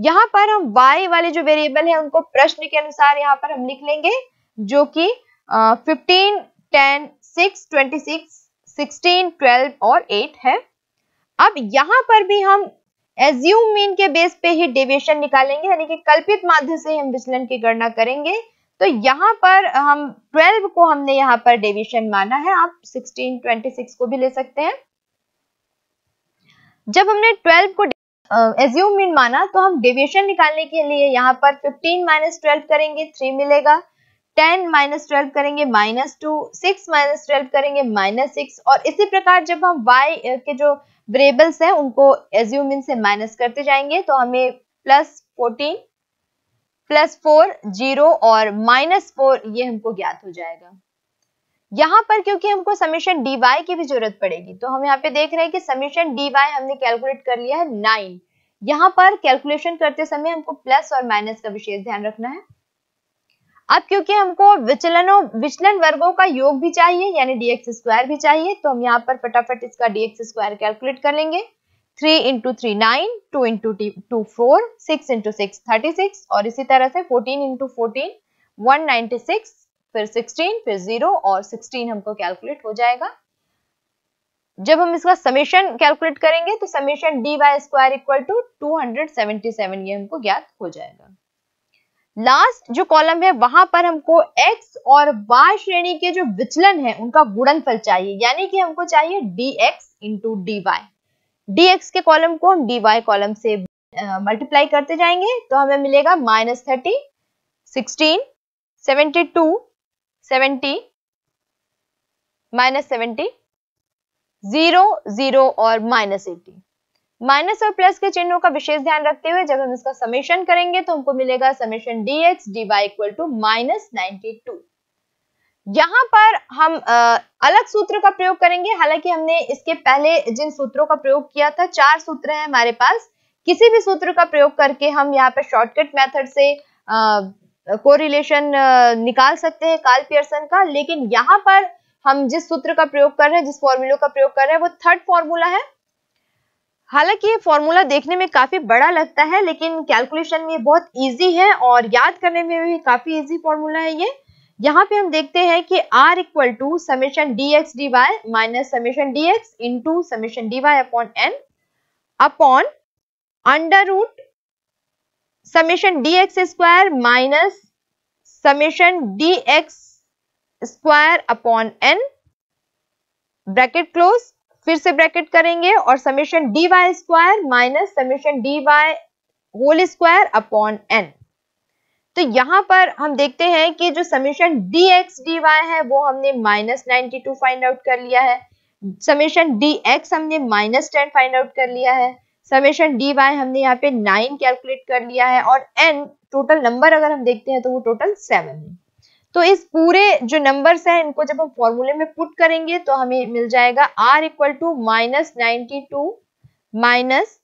यहाँ पर हम y वाले जो वेरिएबल है उनको प्रश्न के अनुसार यहाँ पर हम लिख लेंगे जो कि fifteen ten six twenty six sixteen twelve और एट है अब यहाँ पर भी हम एज्यूम मीन के बेस पे ही डेविएशन निकालेंगे यानी कि कल्पित माध्य से हम विचलन की गणना करेंगे तो यहाँ पर हम 12 को हमने यहाँ पर डेविएशन माना है आप 16, 26 को भी ले सकते हैं जब हमने 12 को एज्यूम मीन माना तो हम डेविएशन निकालने के लिए यहाँ पर 15 माइनस ट्वेल्व करेंगे 3 मिलेगा टेन माइनस ट्वेल्व करेंगे minus two six minus twelve करेंगे माइनस सिक्स और इसी प्रकार जब हम वाई के जो वेरिएबल्स हैं उनको एज्यूम इन से माइनस करते जाएंगे तो हमें plus fourteen plus four zero और माइनस फोर ये हमको ज्ञात हो जाएगा यहाँ पर क्योंकि हमको समीशन डी वाई की भी जरूरत पड़ेगी तो हम यहाँ पे देख रहे हैं कि समीशन डी वाई हमने कैलकुलेट कर लिया है नाइन यहाँ पर कैलकुलेशन करते समय हमको प्लस और माइनस का विशेष ध्यान रखना है अब क्योंकि हमको विचलनों विचलन वर्गों का योग भी चाहिए यानी dx स्क्वायर भी चाहिए तो हम यहाँ पर फटाफट इसका dx स्क्वायर कैलकुलेट कर लेंगे three into three nine two into two four six into six thirty six और इसी तरह से fourteen into fourteen one ninety six फिर सिक्सटीन फिर जीरो और सिक्सटीन हमको कैलकुलेट हो जाएगा जब हम इसका समेशन कैलकुलेट करेंगे तो summation D Y square equal to two hundred seventy seven ये हमको ज्ञात हो जाएगा लास्ट जो कॉलम है वहां पर हमको x और y श्रेणी के जो विचलन है उनका गुणनफल चाहिए यानी कि हमको चाहिए D x into D Y D X के कॉलम को हम dy कॉलम से मल्टीप्लाई करते जाएंगे तो हमें मिलेगा minus thirty sixteen seventy two seventy minus seventy zero zero और माइनस एटीन माइनस और प्लस के चिन्हों का विशेष ध्यान रखते हुए जब हम इसका समेशन करेंगे तो हमको मिलेगा summation D x D Y equal to minus ninety two यहाँ पर हम आ, अलग सूत्र का प्रयोग करेंगे हालांकि हमने इसके पहले जिन सूत्रों का प्रयोग किया था चार सूत्र है हमारे पास किसी भी सूत्र का प्रयोग करके हम यहाँ पर शॉर्टकट मेथड से कोरिलेशन निकाल सकते हैं काल पियर्सन का लेकिन यहाँ पर हम जिस सूत्र का प्रयोग कर रहे हैं जिस फॉर्मूलो का प्रयोग कर रहे हैं वो थर्ड फॉर्मूला है हालांकि ये फॉर्मूला देखने में काफी बड़ा लगता है लेकिन कैलकुलेशन में बहुत इजी है और याद करने में भी काफी इजी फॉर्मूला है ये यहाँ पे हम देखते हैं कि r equal to summation D x D Y minus summation D x into summation D Y upon N upon under root summation D x square minus summation D x square upon N bracket close फिर से bracket करेंगे और summation D Y square minus summation D Y whole square upon N तो यहां पर हम देखते हैं कि जो summation D x D Y है वो हमने minus ninety two find out कर लिया है समेशन डी एक्स हमने माइनस टेन फाइंड आउट कर लिया है समेशन डी वाई हमने यहाँ पे नाइन कैलकुलेट कर लिया है और एन टोटल नंबर अगर हम देखते हैं तो वो टोटल सेवन है तो इस पूरे जो नंबर्स हैं इनको जब हम फॉर्मूले में पुट करेंगे तो हमें मिल जाएगा are equal to minus ninety two minus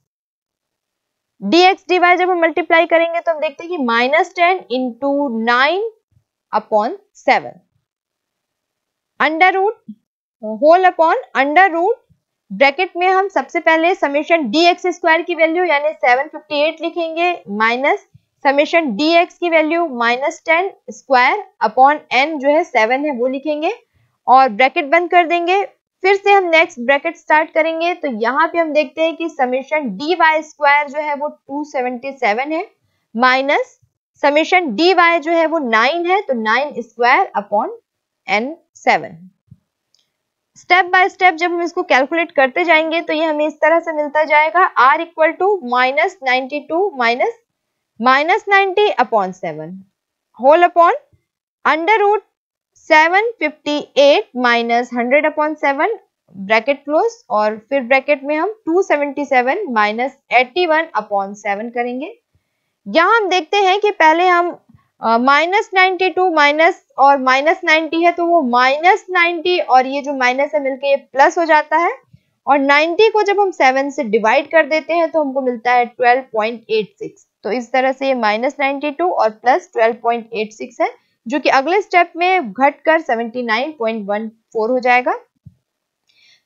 D x D Y जब हम मल्टीप्लाई करेंगे तो हम देखते हैं कि minus ten into nine upon seven under root whole upon under root bracket में हम सबसे पहले समेशन डी एक्स स्क्वायर की वैल्यू यानी 758 लिखेंगे माइनस समेशन डी एक्स की value minus ten square upon N जो है सेवन है वो लिखेंगे और ब्रैकेट बंद कर देंगे फिर से हम नेक्स्ट ब्रैकेट स्टार्ट करेंगे तो यहाँ पे हम देखते हैं कि समेशन डी वाई स्क्वायर जो है वो 277 है माइनस समेशन डी वाई जो है वो 9 है तो 9 square upon N seven step by step जब हम इसको कैलकुलेट करते जाएंगे तो ये हमें इस तरह से मिलता जाएगा are equal to minus ninety two minus minus upon seven whole upon under root seven fifty eight minus hundred upon seven bracket close और फिर ब्रैकेट में हम two seven minus eighty one upon seven करेंगे यहाँ हम देखते हैं कि पहले हम माइनस नाइन्टी टू माइनस और माइनस नाइन्टी है तो वो माइनस नाइन्टी और ये जो माइनस है मिलके ये प्लस हो जाता है और 90 को जब हम 7 से डिवाइड कर देते हैं तो हमको मिलता है 12.86 तो इस तरह से ये माइनस नाइनटी टू और plus twelve point eight six है जो कि अगले स्टेप में घट कर seventy nine point one four हो जाएगा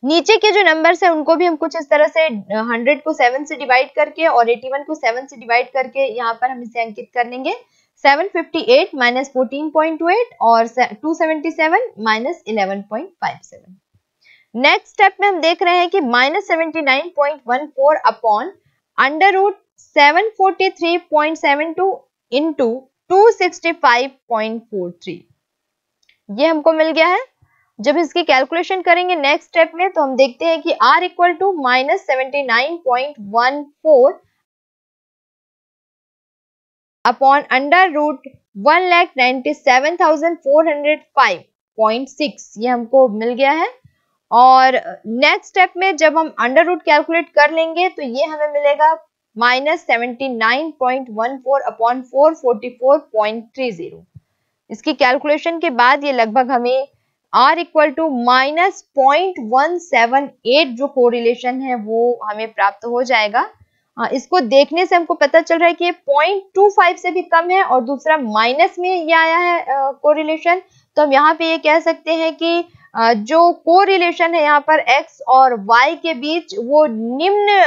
नीचे के जो नंबर्स है उनको भी हम कुछ इस तरह से 100 को 7 से डिवाइड करके और 81 को 7 से डिवाइड करके यहाँ पर हम इसे अंकित कर लेंगे 758 माइनस फोर्टीन और 277 माइनस इलेवन नेक्स्ट स्टेप में हम देख रहे हैं कि minus seventy upon under root 743.72 into two ये हमको मिल गया है जब इसकी कैलकुलेशन करेंगे नेक्स्ट स्टेप में तो हम देखते हैं कि r equal to minus seventy upon under root one lakh ninety seven thousand four hundred five point six ये हमको मिल गया है और नेक्स्ट स्टेप में जब हम अंडर रूट कैलकुलेट कर लेंगे तो ये हमें मिलेगा minus seventy nine point one four upon four forty four point three zero इसकी कैलकुलेशन के बाद ये लगभग हमें R equal to minus point one seven eight जो कोरिलेशन है वो हमें प्राप्त हो जाएगा इसको देखने से हमको पता चल रहा है कि ये पॉइंट टू फाइव से भी कम है और दूसरा माइनस में ये आया है कोरिलेशन तो हम यहाँ पे ये कह सकते हैं कि जो कोरिलेशन है यहाँ पर एक्स और वाई के बीच वो निम्न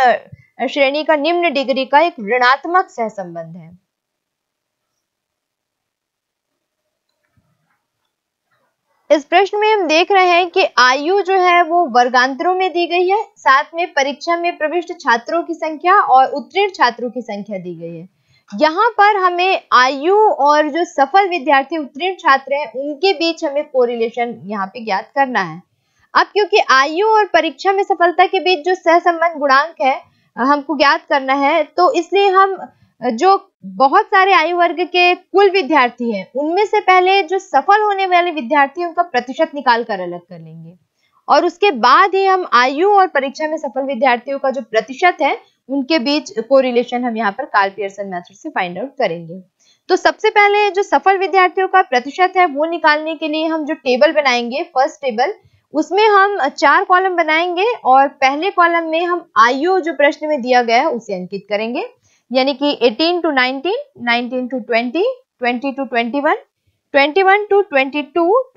श्रेणी का निम्न डिग्री का एक ऋणात्मक सहसंबंध है इस प्रश्न में हम देख रहे हैं कि आयु जो है वो वर्गांतरों में दी गई है साथ में परीक्षा में प्रविष्ट छात्रों की संख्या और उत्तीर्ण छात्रों की संख्या दी गई है यहाँ पर हमें आयु और जो सफल विद्यार्थी उत्तीर्ण छात्र हैं उनके बीच हमें कोरिलेशन यहाँ पे ज्ञात करना है अब क्योंकि आयु और परीक्षा में सफलता के बीच जो सहसंबंध गुणांक है हमको ज्ञात करना है तो इसलिए हम जो बहुत सारे आयु वर्ग के कुल विद्यार्थी हैं उनमें से पहले जो सफल होने वाले विद्यार्थी उनका प्रतिशत निकाल कर अलग कर लेंगे और उसके बाद ही हम आयु और परीक्षा में सफल विद्यार्थियों का जो प्रतिशत है उनके बीच रिलेशन हम यहाँ पर कार्ल पियर्सन मैथड से फाइंड आउट करेंगे तो सबसे पहले जो सफल विद्यार्थियों का प्रतिशत है वो निकालने के लिए हम जो टेबल बनाएंगे फर्स्ट टेबल उसमें हम चार कॉलम बनाएंगे और पहले कॉलम में हम आयु जो प्रश्न में दिया गया है उसे अंकित करेंगे यानी कि 18 to 19, 19 to 20, 20 to 21, 21 to 22,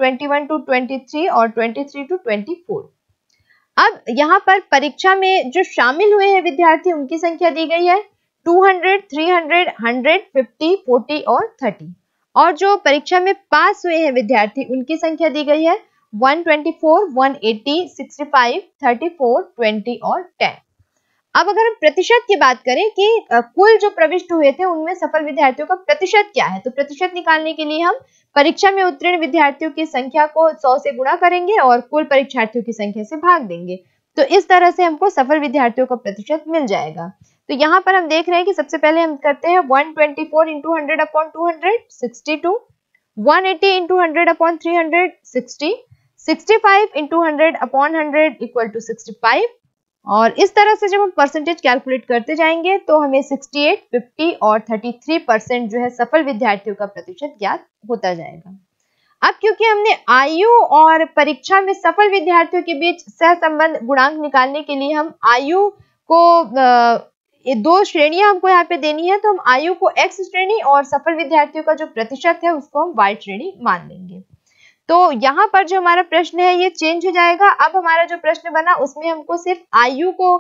21 to 23 और 23 टू 24। अब यहाँ पर परीक्षा में जो शामिल हुए हैं विद्यार्थी उनकी संख्या दी गई है 200, 300, 100, 50, 40 और 30 और जो परीक्षा में पास हुए हैं विद्यार्थी उनकी संख्या दी गई है और 10. अब अगर हम प्रतिशत की बात करें कि कुल जो प्रविष्ट हुए थे उनमें सफल विद्यार्थियों का प्रतिशत क्या है तो प्रतिशत निकालने के लिए हम परीक्षा में उत्तीर्ण विद्यार्थियों की संख्या को 100 से गुणा करेंगे और कुल परीक्षार्थियों की संख्या से भाग देंगे तो इस तरह से हमको सफल विद्यार्थियों का प्रतिशत मिल जाएगा तो यहाँ पर हम देख रहे हैं कि सबसे पहले हम करते हैं 124 twenty four into hundred upon two hundred sixty two one eighty into hundred upon three hundred sixty 65 upon 100 equal to 65 और इस तरह से जब हम परसेंटेज कैलकुलेट करते जाएंगे तो हमें 68, 50 और 33 परसेंट जो है सफल विद्यार्थियों का प्रतिशत ज्ञात होता जाएगा अब क्योंकि हमने आयु और परीक्षा में सफल विद्यार्थियों के बीच सहसंबंध गुणांक निकालने के लिए हम आयु को ये दो श्रेणियां हमको यहाँ पे देनी है तो हम आयु को एक्स श्रेणी और सफल विद्यार्थियों का जो प्रतिशत है उसको हम वाई श्रेणी मान लेंगे तो यहाँ पर जो हमारा प्रश्न है ये चेंज हो जाएगा अब हमारा जो प्रश्न बना उसमें हमको सिर्फ आयु को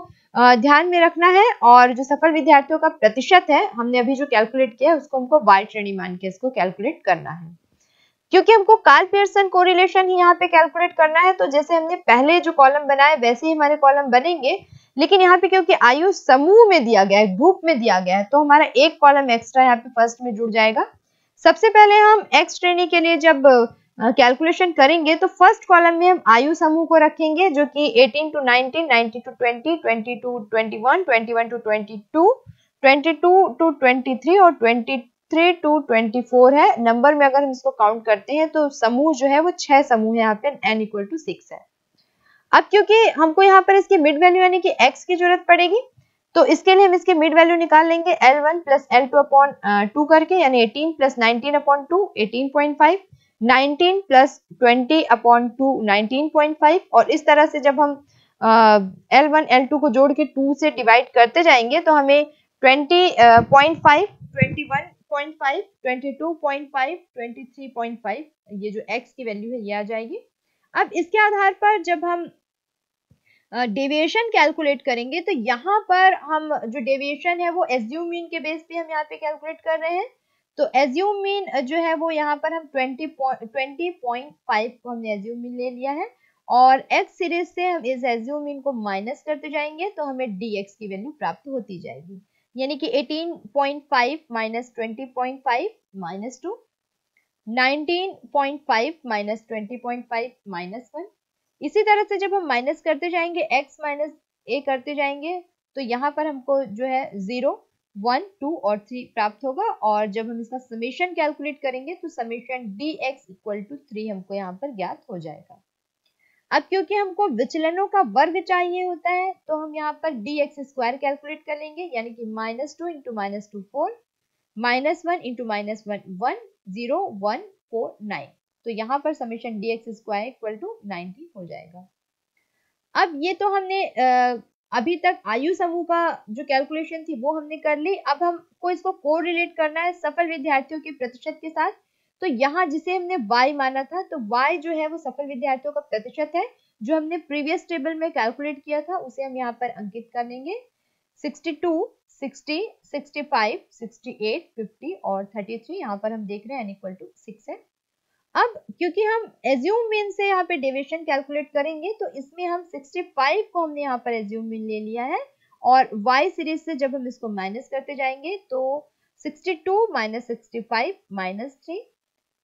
ध्यान में रखना है और जो सफल विद्यार्थियों का प्रतिशत है हमने अभी जो कैलकुलेट किया है उसको हमको वाई श्रेणी मान के इसको कैलकुलेट करना है क्योंकि हमको कार्ल पियर्सन कोरिलेशन ही यहाँ पे कैलकुलेट करना है तो जैसे हमने पहले जो कॉलम बनाए वैसे ही हमारे कॉलम बनेंगे लेकिन यहाँ पे क्योंकि आयु समूह में दिया गया है ग्रुप में दिया गया है तो हमारा एक कॉलम एक्स्ट्रा यहाँ पे फर्स्ट में जुड़ जाएगा सबसे पहले हम एक्स श्रेणी के लिए जब कैलकुलेशन करेंगे तो फर्स्ट कॉलम में हम आयु समूह को रखेंगे जो कि 18 to 19, 19 to 20, 20 to 21, 21 to 22, 22 to 23 और 23 टू 24 है नंबर में अगर हम इसको काउंट करते हैं तो समूह जो है वो छह समूह है यहाँ पे एन इक्वल टू सिक्स है अब क्योंकि हमको यहाँ पर इसकी मिड वैल्यू यानी कि एक्स की जरूरत पड़ेगी तो इसके लिए हम इसके मिड वैल्यू निकाल लेंगे L one plus L two upon two करके यानी eighteen plus nineteen upon two eighteen point five 19 plus twenty upon two nineteen और इस तरह से जब हम एल वन एल टू को जोड़ के टू से डिवाइड करते जाएंगे तो हमें ट्वेंटी पॉइंट ये जो x की वैल्यू है ये आ जाएगी अब इसके आधार पर जब हम डेविएशन uh, कैलकुलेट करेंगे तो यहाँ पर हम जो डेविएशन है वो एज्यूम के बेस पे हम यहाँ पे कैलकुलेट कर रहे हैं तो एज्यूम मीन जो है वो यहाँ पर हम ट्वेंटी पॉइंट फाइव को हमने एज्यूम मीन ले लिया है और एक्स सीरीज से हम इस एज्यूम मीन को माइनस करते जाएंगे तो हमें डी एक्स की वैल्यू प्राप्त होती जाएगी यानी कि 18.5 minus five minus two five minus 20.5 minus one इसी तरह से जब हम माइनस करते जाएंगे x माइनस ए करते जाएंगे तो यहाँ पर हमको जो है जीरो वन टू और थ्री प्राप्त होगा और जब हम इसका समेशन कैलकुलेट करेंगे तो summation D X equal to three हमको यहाँ पर ज्ञात हो जाएगा अब क्योंकि हमको विचलनों का वर्ग चाहिए होता है तो हम यहाँ पर डी एक्स स्क्वायर कैलकुलेट कर लेंगे यानी कि minus two into minus two four minus one into minus one one zero one four nine तो यहाँ पर summation D x square equal to ninety हो जाएगा अब ये तो हमने आ, अभी तक आयु समूह का जो कैलकुलेशन थी वो हमने कर ली अब हमको इसको कोरिलेट करना है सफल विद्यार्थियों के प्रतिशत के साथ तो यहाँ जिसे हमने y माना था तो y जो है वो सफल विद्यार्थियों का प्रतिशत है जो हमने प्रीवियस टेबल में कैलकुलेट किया था उसे हम यहाँ पर अंकित कर लेंगे 62, 60, 65, और यहाँ पर हम देख रहे हैं इक्वल टू सिक्स है अब क्योंकि हम एज्यूम मीन से यहाँ पे डेविएशन कैलकुलेट करेंगे तो इसमें हम 65 को हमने यहाँ पर एज्यूम मीन ले लिया है और y सीरीज से जब हम इसको माइनस करते जाएंगे तो 62 two minus sixty five minus three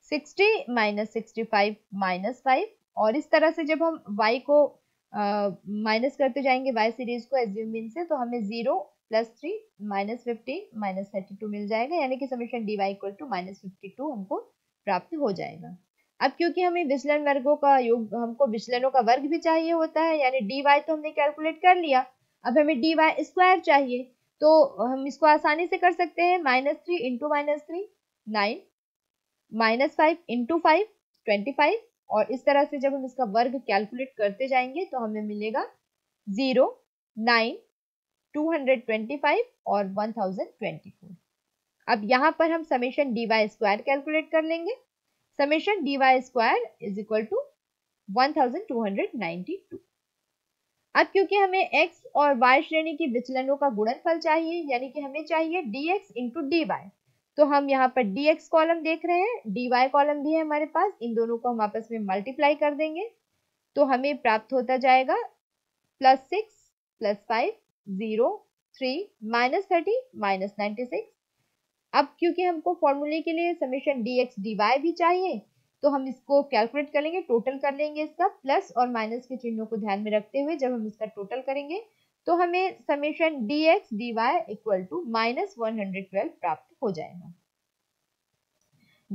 sixty minus sixty five minus five और इस तरह से जब हम y को माइनस uh, करते जाएंगे y सीरीज को एज्यूम मीन से तो हमें zero plus three minus fifty minus thirty two मिल जाएगा यानी कि summation D Y equal to minus fifty two हमको प्राप्त हो जाएगा अब क्योंकि हमें विचलन वर्गों का योग हमको विचलनों का वर्ग भी चाहिए होता है यानी डी वाई तो हमने कैलकुलेट कर लिया अब हमें डी वाई स्क्वायर चाहिए तो हम इसको आसानी से कर सकते हैं minus three into minus three nine minus five into five twenty five और इस तरह से जब हम इसका वर्ग कैलकुलेट करते जाएंगे तो हमें मिलेगा zero nine two hundred twenty five और वन थाउजेंड ट्वेंटी फोर अब यहाँ पर हम summation D Y square calculate कर लेंगे summation D Y square is equal to 1292 अब क्योंकि हमें x और y श्रेणी की विचलनों का गुणनफल चाहिए यानी कि हमें चाहिए dx इंटू डी तो हम यहाँ पर dx कॉलम देख रहे हैं dy कॉलम भी है हमारे पास इन दोनों को हम आपस में मल्टीप्लाई कर देंगे तो हमें प्राप्त होता जाएगा plus six plus five zero three minus thirty minus ninety six अब क्योंकि हमको फॉर्मूले के लिए summation D x D Y भी चाहिए तो हम इसको कैलकुलेट कर लेंगे टोटल कर लेंगे इसका प्लस और माइनस के चिन्हों को ध्यान में रखते हुए जब हम इसका टोटल करेंगे तो हमें summation D x D Y equal to minus one hundred twelve प्राप्त हो जाएगा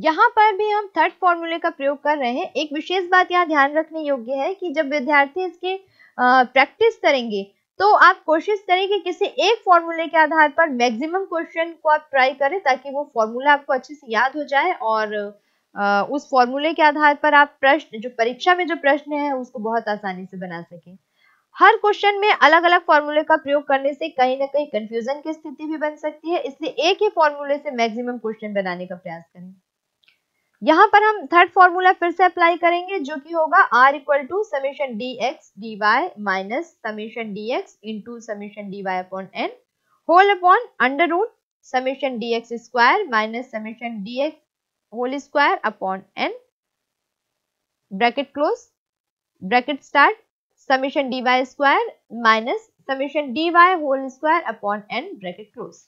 यहाँ पर भी हम थर्ड फॉर्मूले का प्रयोग कर रहे हैं एक विशेष बात यहाँ ध्यान रखने योग्य है कि जब विद्यार्थी इसके प्रैक्टिस करेंगे तो आप कोशिश करें कि किसी एक फॉर्मूले के आधार पर मैक्सिमम क्वेश्चन को आप ट्राई करें ताकि वो फॉर्मूला आपको अच्छे से याद हो जाए और आ, उस फॉर्मूले के आधार पर आप प्रश्न जो परीक्षा में जो प्रश्न है उसको बहुत आसानी से बना सके हर क्वेश्चन में अलग अलग फॉर्मूले का प्रयोग करने से कहीं ना कहीं कंफ्यूजन की स्थिति भी बन सकती है इसलिए एक ही फॉर्मूले से मैक्सिमम क्वेश्चन बनाने का प्रयास करें यहाँ पर हम थर्ड फॉर्मूला फिर से अप्लाई करेंगे जो कि होगा R equal to summation D x D Y minus summation D X two summation D Y upon N whole upon under root summation D x square minus summation D X whole square upon N bracket close bracket start summation D Y square minus summation D Y whole square upon N bracket close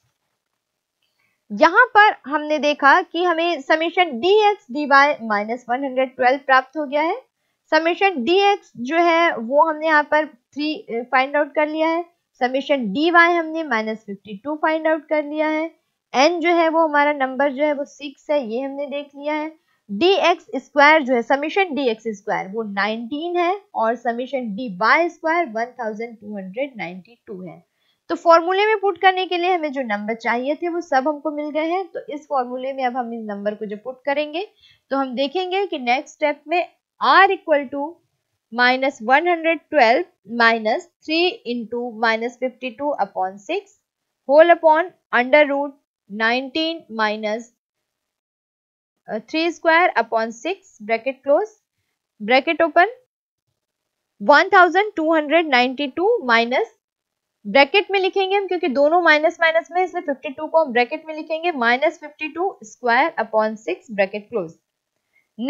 यहाँ पर हमने देखा कि हमें summation D x D Y minus one hundred twelve प्राप्त हो गया है समीशन डी एक्स जो है वो हमने यहाँ पर थ्री फाइंड आउट कर लिया है समीशन डी वाई हमने minus fifty two find out कर लिया है एन जो है वो हमारा नंबर जो है वो सिक्स है ये हमने देख लिया है डी एक्स स्क्वायर जो है समीशन डी एक्स स्क्वायर वो नाइनटीन है और summation D Y square one thousand two hundred ninety two है तो फॉर्मूले में पुट करने के लिए हमें जो नंबर चाहिए थे वो सब हमको मिल गए हैं तो इस फॉर्मूले में अब हम इस नंबर को जो पुट करेंगे तो हम देखेंगे कि नेक्स्ट स्टेप में R equal to minus one hundred twelve minus three into minus fifty two upon six whole upon under root nineteen minus three square upon six bracket close bracket open one thousand two hundred two minus bracket में लिखेंगे हम क्योंकि दोनों minus minus में इसलिए 52 को हम bracket में लिखेंगे minus fifty two square upon six bracket close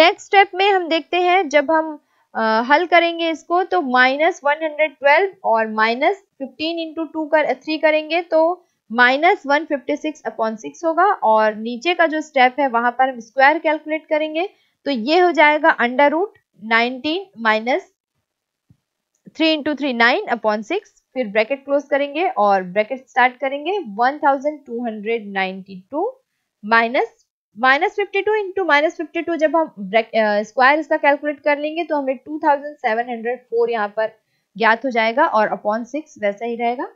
next step में हम देखते हैं जब हम आ, हल करेंगे इसको तो माइनस वन हंड्रेड ट्वेल्व और माइनस फिफ्टीन इंटू टू कर थ्री करेंगे तो minus one fifty six upon six होगा और नीचे का जो स्टेप है वहां पर हम स्क्वायर कैलकुलेट करेंगे तो ये हो जाएगा under root nineteen minus three into three nine upon six फिर ब्रैकेट क्लोज करेंगे और ब्रैकेट स्टार्ट करेंगे 1292 minus minus fifty two into minus fifty two जब हम स्क्वायर इसका कैलकुलेट कर लेंगे तो हमें 2704 यहाँ पर ज्ञात हो जाएगा और अपॉन सिक्स वैसा ही रहेगा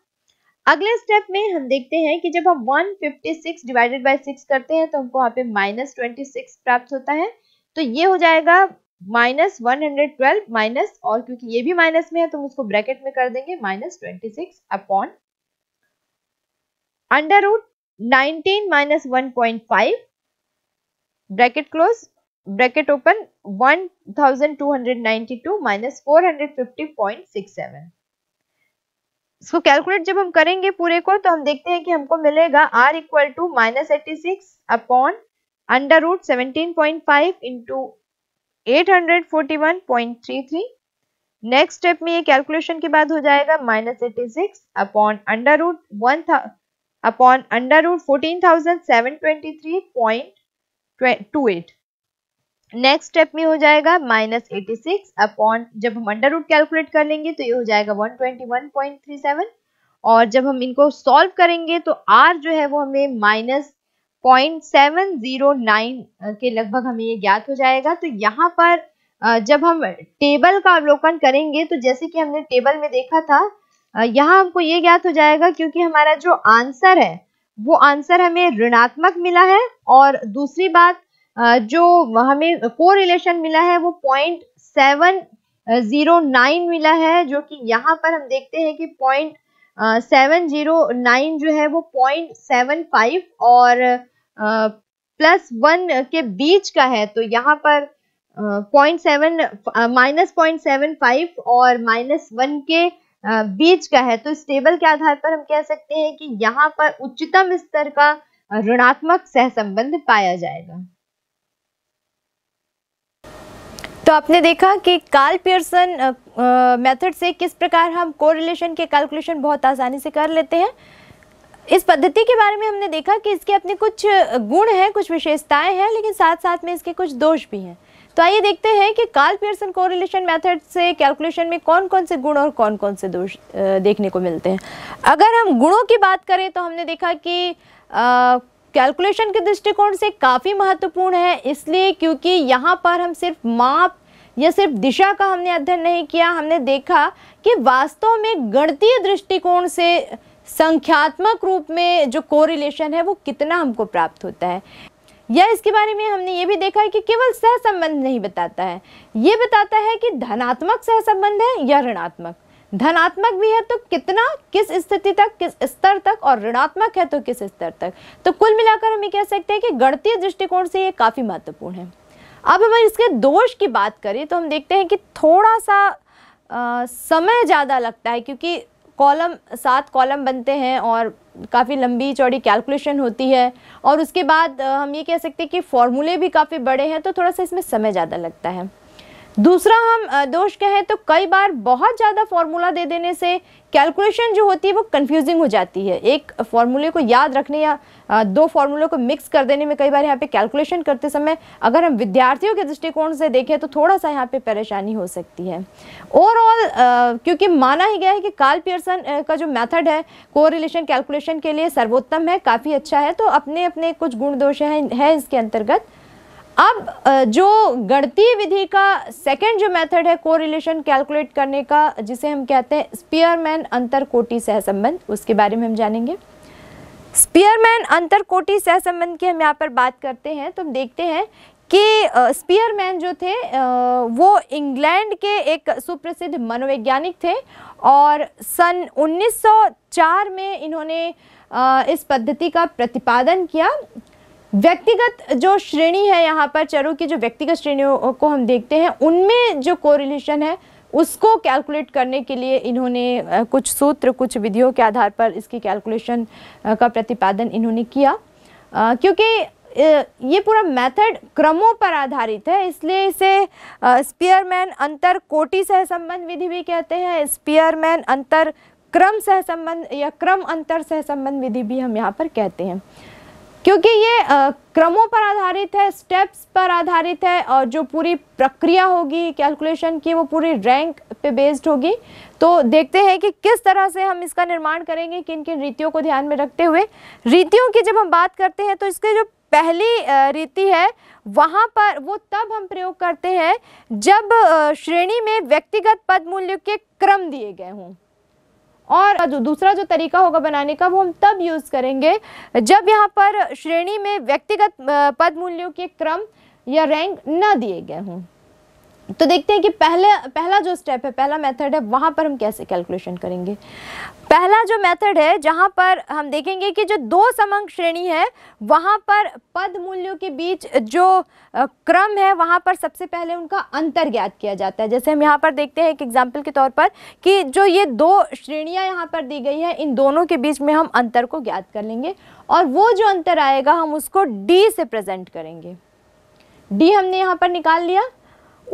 अगले स्टेप में हम देखते हैं कि जब हम 156 डिवाइडेड बाय 6 करते हैं तो हमको वहां पे माइनस ट्वेंटी प्राप्त होता है तो ये हो जाएगा minus one hundred twelve minus और क्योंकि ये भी माइनस में है तो हम उसको ब्रैकेट में कर देंगे minus twenty six upon under root nineteen minus one point five bracket close bracket open one thousand two hundred ninety two minus four hundred fifty point six seven इसको कैलकुलेट जब हम करेंगे पूरे को तो हम देखते हैं कि हमको मिलेगा R equal to minus eighty six upon under root seventeen point five into 841.33 next step में ये कैलकुलेशन के बाद हो जाएगा minus eighty six upon under root one upon under root fourteen thousand seven twenty three point two eight next step में हो जाएगा minus eighty six upon जब हम अंडर रूट कैलकुलेट कर लेंगे तो ये हो जाएगा one twenty one point three seven और जब हम इनको सॉल्व करेंगे तो आर जो है वो हमें माइनस 0.709 के लगभग हमें ये ज्ञात हो जाएगा तो यहाँ पर जब हम टेबल का अवलोकन करेंगे तो जैसे कि हमने टेबल में देखा था यहाँ हमको ये ज्ञात हो जाएगा क्योंकि हमारा जो आंसर है वो आंसर हमें ऋणात्मक मिला है और दूसरी बात जो हमें को रिलेशन मिला है वो पॉइंट सेवन जीरो नाइन मिला है जो कि यहाँ पर हम देखते हैं कि पॉइंट सेवन जीरो नाइन जो है वो पॉइंट सेवन फाइव और प्लस uh, वन के बीच का है तो यहाँ पर point seven minus point seven five और माइनस वन के बीच का है तो स्टेबल के आधार पर हम कह सकते हैं कि यहाँ पर उच्चतम स्तर का ऋणात्मक सहसंबंध पाया जाएगा तो आपने देखा कि कार्ल पियर्सन मेथड से किस प्रकार हम कोरिलेशन के कैलकुलेशन बहुत आसानी से कर लेते हैं इस पद्धति के बारे में हमने देखा कि इसके अपने कुछ गुण हैं कुछ विशेषताएं हैं लेकिन साथ साथ में इसके कुछ दोष भी हैं तो आइए देखते हैं कि कार्ल पियर्सन कोरिलेशन मेथड से कैलकुलेशन में कौन कौन से गुण और कौन कौन से दोष देखने को मिलते हैं अगर हम गुणों की बात करें तो हमने देखा कि कैलकुलेशन के दृष्टिकोण से काफ़ी महत्वपूर्ण है इसलिए क्योंकि यहाँ पर हम सिर्फ माप यह सिर्फ दिशा का हमने अध्ययन नहीं किया हमने देखा कि वास्तव में गणतीय दृष्टिकोण से संख्यात्मक रूप में जो कोरिलेशन है वो कितना हमको प्राप्त होता है या इसके बारे में हमने ये भी देखा है कि केवल सहसंबंध नहीं बताता है ये बताता है कि धनात्मक सहसंबंध है या ऋणात्मक धनात्मक भी है तो कितना किस स्थिति तक किस स्तर तक और ऋणात्मक है तो किस स्तर तक तो कुल मिलाकर हम ये कह सकते हैं कि गणतीय दृष्टिकोण से ये काफ़ी महत्वपूर्ण है अब हम इसके दोष की बात करें तो हम देखते हैं कि थोड़ा सा आ, समय ज़्यादा लगता है क्योंकि कॉलम सात कॉलम बनते हैं और काफ़ी लंबी चौड़ी कैलकुलेशन होती है और उसके बाद हम ये कह सकते हैं कि फॉर्मूले भी काफ़ी बड़े हैं तो थोड़ा सा इसमें समय ज़्यादा लगता है दूसरा हम दोष कहें तो कई बार बहुत ज़्यादा फॉर्मूला दे देने से कैलकुलेशन जो होती है वो कंफ्यूजिंग हो जाती है एक फार्मूले को याद रखने या दो फार्मूले को मिक्स कर देने में कई बार यहाँ पे कैलकुलेशन करते समय अगर हम विद्यार्थियों के दृष्टिकोण से देखें तो थोड़ा सा यहाँ पे परेशानी हो सकती है ओवरऑल क्योंकि माना ही गया है कि काल पियर्सन का जो मैथड है को कैलकुलेशन के लिए सर्वोत्तम है काफ़ी अच्छा है तो अपने अपने कुछ गुण दोष हैं है इसके अंतर्गत अब जो गणतीय विधि का सेकंड जो मेथड है कोरिलेशन कैलकुलेट करने का जिसे हम कहते हैं स्पीयरमैन अंतर कोटि सहसंबंध उसके बारे में हम जानेंगे स्पीयरमैन अंतर कोटि सहसंबंध की हम यहाँ पर बात करते हैं तो हम देखते हैं कि स्पीयरमैन जो थे वो इंग्लैंड के एक सुप्रसिद्ध मनोवैज्ञानिक थे और सन 1904 में इन्होंने इस पद्धति का प्रतिपादन किया व्यक्तिगत जो श्रेणी है यहाँ पर चरों की जो व्यक्तिगत श्रेणियों को हम देखते हैं उनमें जो कोरिलेशन है उसको कैलकुलेट करने के लिए इन्होंने कुछ सूत्र कुछ विधियों के आधार पर इसकी कैलकुलेशन का प्रतिपादन इन्होंने किया क्योंकि ये पूरा मेथड क्रमों पर आधारित है इसलिए इसे स्पीयरमैन अंतर कोटि सह संबंध विधि भी कहते हैं स्पीयरमैन अंतर क्रम सह संबंध या क्रम अंतर सह संबंध विधि भी हम यहाँ पर कहते हैं क्योंकि ये क्रमों पर आधारित है स्टेप्स पर आधारित है और जो पूरी प्रक्रिया होगी कैलकुलेशन की वो पूरी रैंक पे बेस्ड होगी तो देखते हैं कि किस तरह से हम इसका निर्माण करेंगे किन किन रीतियों को ध्यान में रखते हुए रीतियों की जब हम बात करते हैं तो इसके जो पहली रीति है वहाँ पर वो तब हम प्रयोग करते हैं जब श्रेणी में व्यक्तिगत पद मूल्य के क्रम दिए गए हों और जो दूसरा जो तरीका होगा बनाने का वो हम तब यूज़ करेंगे जब यहाँ पर श्रेणी में व्यक्तिगत पद मूल्यों के क्रम या रैंक न दिए गए हों तो देखते हैं कि पहले पहला जो स्टेप है पहला मेथड है वहाँ पर हम कैसे कैलकुलेशन करेंगे पहला जो मेथड है जहाँ पर हम देखेंगे कि जो दो समंक श्रेणी है वहाँ पर पद मूल्यों के बीच जो क्रम है वहाँ पर सबसे पहले उनका अंतर ज्ञात किया जाता है जैसे हम यहाँ पर देखते हैं एक एग्जाम्पल के तौर पर कि जो ये दो श्रेणियाँ यहाँ पर दी गई हैं इन दोनों के बीच में हम अंतर को ज्ञात कर लेंगे और वो जो अंतर आएगा हम उसको डी से प्रजेंट करेंगे डी हमने यहाँ पर निकाल लिया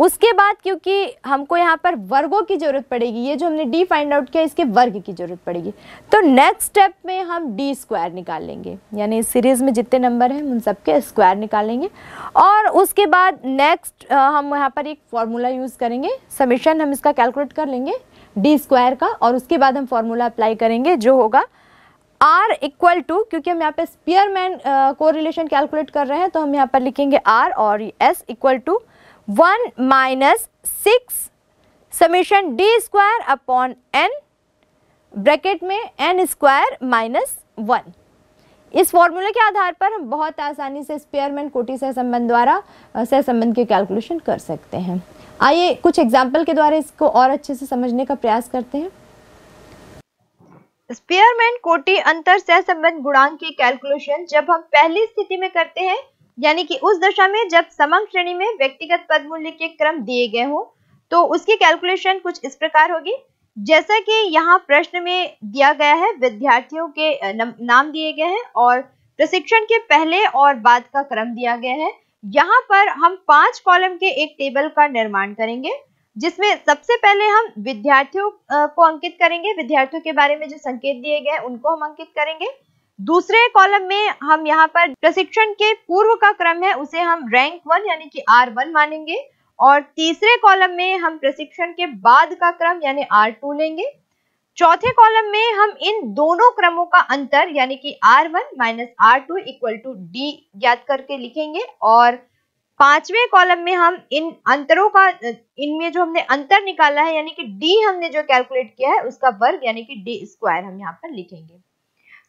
उसके बाद क्योंकि हमको यहाँ पर वर्गों की ज़रूरत पड़ेगी ये जो हमने डी फाइंड आउट किया इसके वर्ग की ज़रूरत पड़ेगी तो नेक्स्ट स्टेप में हम डी स्क्वायर निकाल लेंगे यानी इस सीरीज़ में जितने नंबर हैं उन सबके स्क्वायर स्क्वायर निकालेंगे और उसके बाद नेक्स्ट हम यहाँ पर एक फार्मूला यूज़ करेंगे समीशन हम इसका कैलकुलेट कर लेंगे डी स्क्वायर का और उसके बाद हम फार्मूला अप्लाई करेंगे जो होगा आर इक्वल टू क्योंकि हम यहाँ पे Spearman man correlation calculate कर रहे हैं तो हम यहाँ पर लिखेंगे आर और S equal to one minus six summation D square upon N bracket में एन स्क्वायर माइनस वन इस फॉर्मूले के आधार पर हम बहुत आसानी से स्पेयरमैन कोटी सह संबंध द्वारा सह संबंध के कैलकुलेशन कर सकते हैं आइए कुछ एग्जाम्पल के द्वारा इसको और अच्छे से समझने का प्रयास करते हैं स्पेयरमैन कोटी अंतर सह संबंध गुणांक की कैलकुलेशन जब हम पहली स्थिति में करते हैं यानी कि उस दशा में जब समंग श्रेणी में व्यक्तिगत पद मूल्य के क्रम दिए गए हो तो उसकी कैलकुलेशन कुछ इस प्रकार होगी जैसा कि यहाँ प्रश्न में दिया गया है विद्यार्थियों के नाम दिए गए हैं और प्रशिक्षण के पहले और बाद का क्रम दिया गया है यहाँ पर हम पांच कॉलम के एक टेबल का निर्माण करेंगे जिसमें सबसे पहले हम विद्यार्थियों को अंकित करेंगे विद्यार्थियों के बारे में जो संकेत दिए गए उनको हम अंकित करेंगे दूसरे कॉलम में हम यहाँ पर प्रशिक्षण के पूर्व का क्रम है उसे हम रैंक वन यानी कि आर वन मानेंगे और तीसरे कॉलम में हम प्रशिक्षण के बाद का क्रम यानी आर टू लेंगे चौथे कॉलम में हम इन दोनों क्रमों का अंतर यानी कि R one minus R two equal to D ज्ञात करके लिखेंगे और पांचवें कॉलम में हम इन अंतरों का इनमें जो हमने अंतर निकाला है यानी कि डी हमने जो कैलकुलेट किया है उसका वर्ग यानी कि डी स्क्वायर हम यहाँ पर लिखेंगे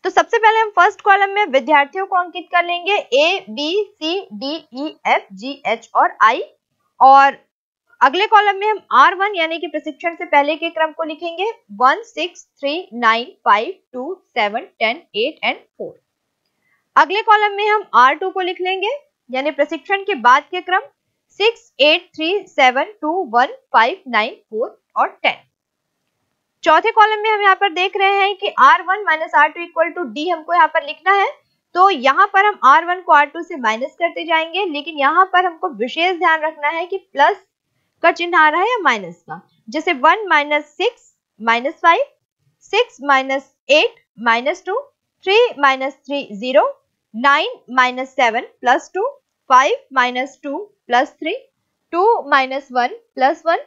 तो सबसे पहले हम फर्स्ट कॉलम में विद्यार्थियों को अंकित कर लेंगे A B C D E F G H और आई और अगले कॉलम में हम आर वन यानी कि प्रशिक्षण से पहले के क्रम को लिखेंगे one six three nine five two seven ten eight and four अगले कॉलम में हम आर टू को लिख लेंगे यानी प्रशिक्षण के बाद के क्रम six eight three seven two one five nine four और टेन चौथे कॉलम में हम यहाँ पर देख रहे हैं कि R one minus R two equal to D हमको यहाँ पर लिखना है तो यहाँ पर हम आर वन को आर टू से माइनस करते जाएंगे लेकिन यहाँ पर हमको विशेष ध्यान रखना है कि प्लस का चिन्ह आ रहा है या माइनस का जैसे one minus six minus five six minus eight minus two three minus three zero nine minus seven plus two five minus two plus three two minus one plus one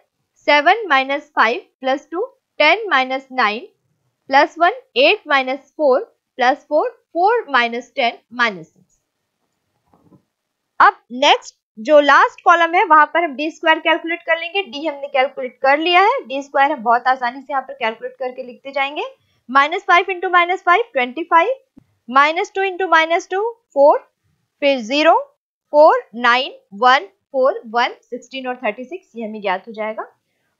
seven minus five plus two ten minus nine plus one eight minus four plus four four minus ten minus six अब next जो last column है वहां पर हम D square calculate कर लेंगे D हमने calculate कर लिया है डी स्क्वायर हम बहुत आसानी से यहाँ पर कैलकुलेट करके लिखते जाएंगे minus five into minus five twenty five minus two into minus two four फिर zero four nine one four one sixteen और थर्टी सिक्स ये हमें ज्ञात हो जाएगा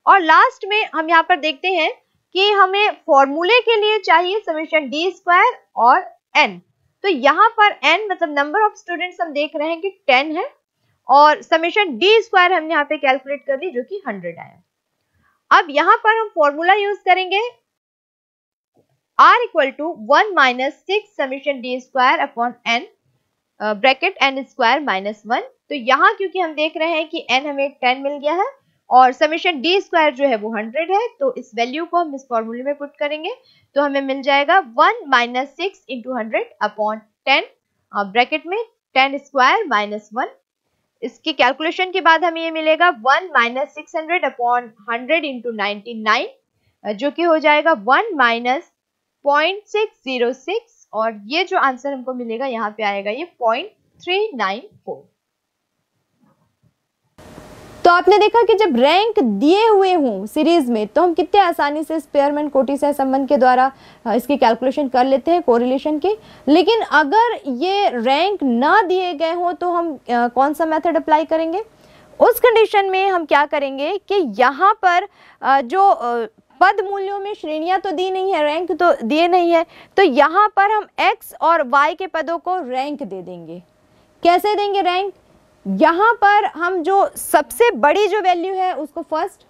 और लास्ट में हम यहाँ पर देखते हैं कि हमें फॉर्मूले के लिए चाहिए समीशन डी स्क्वायर और एन तो यहाँ पर एन मतलब नंबर ऑफ स्टूडेंट्स हम देख रहे हैं कि टेन है और समीशन डी स्क्वायर हमने यहाँ पे कैलकुलेट कर ली जो कि हंड्रेड आया अब यहाँ पर हम फॉर्मूला यूज करेंगे R equal to one minus six summation D square upon N bracket N square minus one तो यहाँ क्योंकि हम देख रहे हैं कि एन हमें टेन मिल गया है और समीशन डी स्क्वायर जो है वो हंड्रेड है तो इस वैल्यू को हम इस फॉर्मूले में पुट करेंगे तो हमें मिल जाएगा one minus six into hundred upon ten bracket में टेन स्क्वायर माइनस वन इसके कैलकुलेशन के बाद हमें ये मिलेगा one minus six hundred upon hundred into ninety nine जो कि हो जाएगा one minus point six zero six और ये जो आंसर हमको मिलेगा यहाँ पे आएगा ये पॉइंट थ्री नाइन फोर तो आपने देखा कि जब रैंक दिए हुए हों सीरीज़ में तो हम कितने आसानी से स्पेयरमैन कोटी से संबंध के द्वारा इसकी कैलकुलेशन कर लेते हैं कोरिलेशन की लेकिन अगर ये रैंक ना दिए गए हों तो हम आ, कौन सा मेथड अप्लाई करेंगे उस कंडीशन में हम क्या करेंगे कि यहाँ पर आ, जो आ, पद मूल्यों में श्रेणियां तो दी नहीं है रैंक तो दिए नहीं है तो यहाँ पर हम एक्स और वाई के पदों को रैंक दे देंगे कैसे देंगे रैंक यहाँ पर हम जो सबसे बड़ी जो वैल्यू है उसको फर्स्ट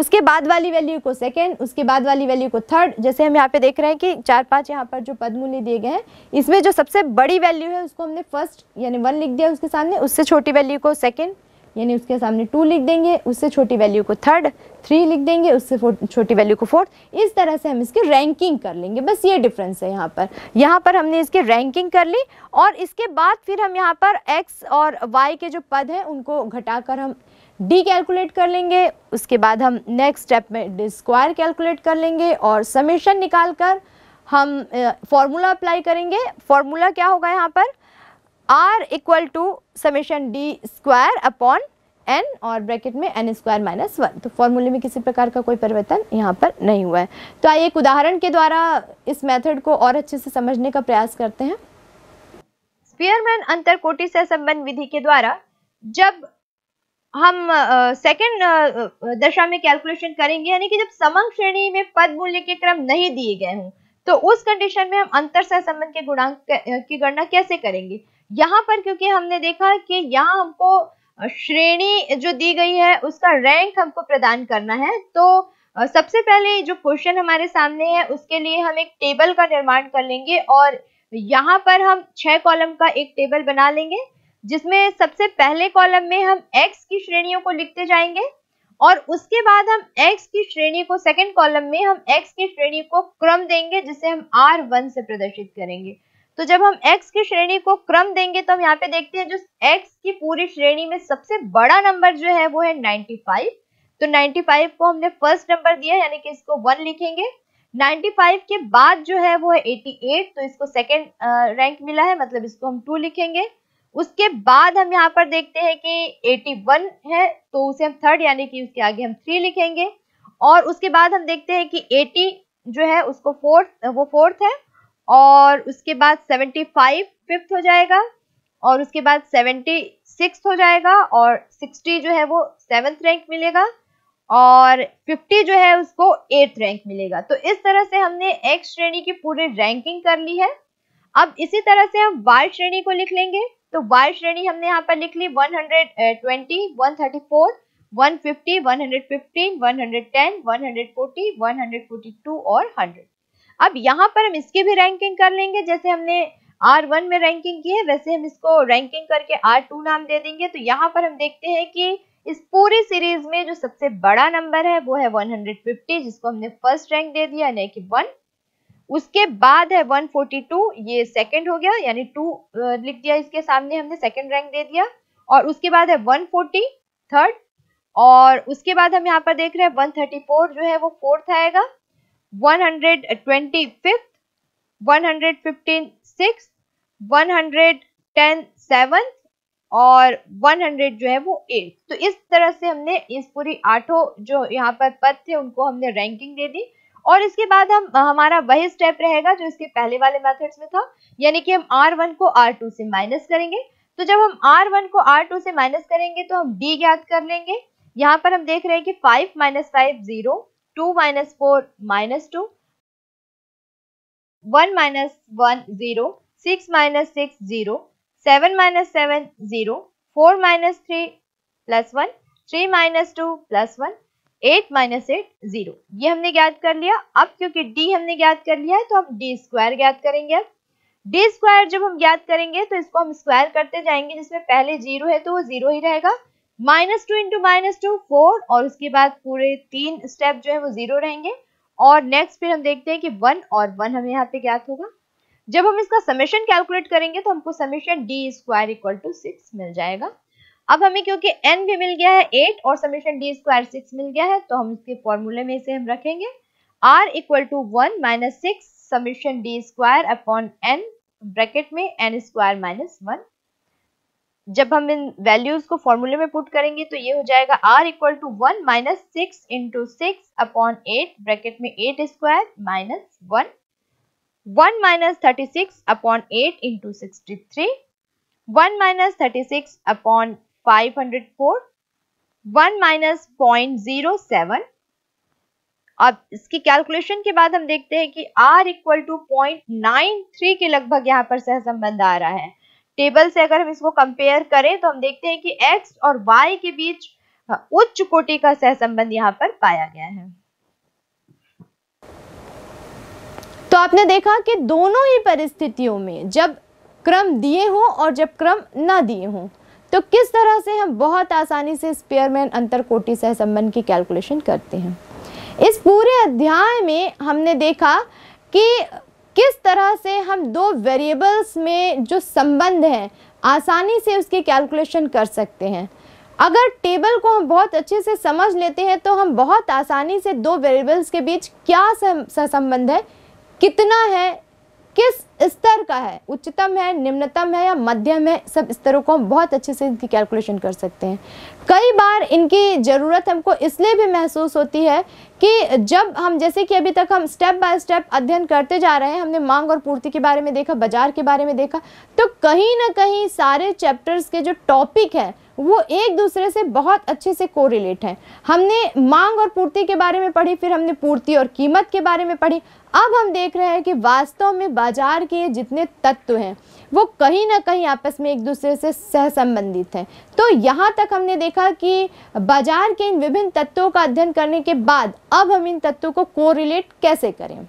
उसके बाद वाली वैल्यू को सेकेंड उसके बाद वाली वैल्यू को थर्ड जैसे हम यहाँ पे देख रहे हैं कि चार पांच यहाँ पर जो पदमूल्य दिए गए हैं इसमें जो सबसे बड़ी वैल्यू है उसको हमने फर्स्ट यानी वन लिख दिया उसके सामने उससे छोटी वैल्यू को सेकेंड यानी उसके सामने टू लिख देंगे उससे छोटी वैल्यू को थर्ड थ्री लिख देंगे उससे छोटी वैल्यू को फोर्थ इस तरह से हम इसकी रैंकिंग कर लेंगे बस ये डिफरेंस है यहाँ पर यहाँ पर हमने इसकी रैंकिंग कर ली और इसके बाद फिर हम यहाँ पर एक्स और वाई के जो पद हैं उनको घटाकर हम डी कैलकुलेट कर लेंगे उसके बाद हम नेक्स्ट स्टेप में डी स्क्वायर कैलकुलेट कर लेंगे और समेशन निकाल कर हम फार्मूला अप्लाई करेंगे फार्मूला क्या होगा यहाँ पर r equal to summation D square upon N और ब्रैकेट में एन स्क्वायर माइनस वन तो फॉर्मूले में किसी प्रकार का कोई परिवर्तन यहाँ पर नहीं हुआ है तो आइए एक उदाहरण के द्वारा इस मेथड को और अच्छे से समझने का प्रयास करते हैं स्पीयरमैन अंतर कोटि से संबंध विधि के द्वारा जब हम सेकेंड uh, uh, दशा में कैलकुलेशन करेंगे यानी कि जब समंग श्रेणी में पद मूल्य के क्रम नहीं दिए गए हों तो उस कंडीशन में हम अंतर सहसंबंध के गुणांक की गणना कैसे करेंगे यहाँ पर क्योंकि हमने देखा कि यहाँ हमको श्रेणी जो दी गई है उसका रैंक हमको प्रदान करना है तो सबसे पहले जो क्वेश्चन हमारे सामने है उसके लिए हम एक टेबल का निर्माण कर लेंगे और यहाँ पर हम छह कॉलम का एक टेबल बना लेंगे जिसमें सबसे पहले कॉलम में हम x की श्रेणियों को लिखते जाएंगे और उसके बाद हम x की श्रेणी को सेकंड कॉलम में हम x की श्रेणी को क्रम देंगे जिसे हम R1 से प्रदर्शित करेंगे तो जब हम x की श्रेणी को क्रम देंगे तो हम यहाँ पे देखते हैं जो x की पूरी श्रेणी में सबसे बड़ा नंबर जो है वो है 95 तो 95 को हमने फर्स्ट नंबर दिया यानी कि इसको वन लिखेंगे 95 के बाद जो है वो है 88 तो इसको सेकेंड रैंक मिला है मतलब इसको हम टू लिखेंगे उसके बाद हम यहाँ पर देखते हैं कि 81 है तो उसे हम थर्ड यानी कि उसके आगे हम थ्री लिखेंगे और उसके बाद हम देखते हैं कि 80 जो है उसको फोर्थ वो फोर्थ है और उसके बाद 75 फिफ्थ हो जाएगा और उसके बाद 76 हो जाएगा और 60 जो है वो सेवेंथ रैंक मिलेगा और 50 जो है उसको एट्थ रैंक मिलेगा तो इस तरह से हमने एक्स श्रेणी की पूरी रैंकिंग कर ली है अब इसी तरह से हम वाई श्रेणी को लिख लेंगे तो वाई श्रेणी हमने यहाँ पर लिख ली 120, 134, 150, 115, 110, 140, 142 और 100 अब यहाँ पर हम इसकी भी रैंकिंग कर लेंगे जैसे हमने आर वन में रैंकिंग की है वैसे हम इसको रैंकिंग करके आर टू नाम दे देंगे तो यहाँ पर हम देखते हैं कि इस पूरी सीरीज में जो सबसे बड़ा नंबर है वो है 150 जिसको हमने फर्स्ट रैंक दे दिया यानी कि वन उसके बाद है 142 ये सेकंड हो गया यानी टू लिख दिया इसके सामने हमने सेकंड रैंक दे दिया और उसके बाद है वन थर्ड और उसके बाद हम यहाँ पर देख रहे हैं वन जो है वो फोर्थ आएगा 125th, 156th, 110 सेवन्थ और 100 जो है वो एट तो इस तरह से हमने इस पूरी आठों जो यहाँ पर पद थे उनको हमने रैंकिंग दे दी और इसके बाद हम हमारा वही स्टेप रहेगा जो इसके पहले वाले मेथड्स में था यानी कि हम R1 को R2 से माइनस करेंगे तो जब हम R1 को R2 से माइनस करेंगे तो हम D ज्ञात कर लेंगे यहाँ पर हम देख रहे हैं कि 5 minus five zero two minus four minus two one minus one zero six minus six zero seven minus seven zero four minus three plus one three minus two plus one eight minus eight zero ये हमने ज्ञात कर लिया अब क्योंकि D हमने ज्ञात कर लिया है तो हम डी स्क्वायर ज्ञात करेंगे डी स्क्वायर जब हम ज्ञात करेंगे तो इसको हम स्क्वायर करते जाएंगे जिसमें पहले जीरो है तो वो जीरो ही रहेगा minus two into minus two four और उसके बाद पूरे तीन स्टेप जो है वो जीरो रहेंगे और नेक्स्ट फिर हम देखते हैं कि वन और वन हमें यहाँ पे ज्ञात होगा जब हम इसका समेशन कैलकुलेट करेंगे तो हमको summation D square equal to six मिल जाएगा अब हमें क्योंकि एन भी मिल गया है एट और समेशन डी स्क्वायर सिक्स मिल गया है तो हम इसके फॉर्मूले में इसे हम रखेंगे R equal to one minus six summation D square upon N bracket में एन स्क्वायर माइनस वन जब हम इन वैल्यूज को फॉर्मूले में पुट करेंगे तो ये हो जाएगा are equal to one minus six into six upon eight bracket में eight square minus one one minus thirty six upon eight into sixty three one minus thirty six upon five hundred four one minus point zero seven अब इसकी calculation के बाद हम देखते हैं कि R equal to point nine three के लगभग यहाँ पर सहसंबंध आ रहा है टेबल से अगर हम इसको कंपेयर करें तो हम देखते हैं कि एक्स और वाई के बीच हाँ, उच्च कोटि का सहसंबंध यहाँ पर पाया गया है तो आपने देखा कि दोनों ही परिस्थितियों में जब क्रम दिए हों और जब क्रम ना दिए हों तो किस तरह से हम बहुत आसानी से स्पेयरमैन अंतर कोटि सहसंबंध की कैलकुलेशन करते हैं इस पूरे अध्याय में हमने देखा कि किस तरह से हम दो वेरिएबल्स में जो संबंध हैं आसानी से उसकी कैलकुलेशन कर सकते हैं अगर टेबल को हम बहुत अच्छे से समझ लेते हैं तो हम बहुत आसानी से दो वेरिएबल्स के बीच क्या संबंध है कितना है किस स्तर का है उच्चतम है निम्नतम है या मध्यम है सब स्तरों को हम बहुत अच्छे से इनकी कैलकुलेशन कर सकते हैं कई बार इनकी ज़रूरत हमको इसलिए भी महसूस होती है कि जब हम जैसे कि अभी तक हम स्टेप बाय स्टेप अध्ययन करते जा रहे हैं हमने मांग और पूर्ति के बारे में देखा बाजार के बारे में देखा तो कहीं ना कहीं सारे चैप्टर्स के जो टॉपिक है वो एक दूसरे से बहुत अच्छे से कोरिलेट है हमने मांग और पूर्ति के बारे में पढ़ी फिर हमने पूर्ति और कीमत के बारे में पढ़ी अब हम देख रहे हैं कि वास्तव में बाजार के जितने तत्व हैं वो कहीं ना कहीं आपस में एक दूसरे से सहसंबंधित हैं तो यहाँ तक हमने देखा कि बाजार के इन विभिन्न तत्वों का अध्ययन करने के बाद अब हम इन तत्वों को कोरिलेट कैसे करें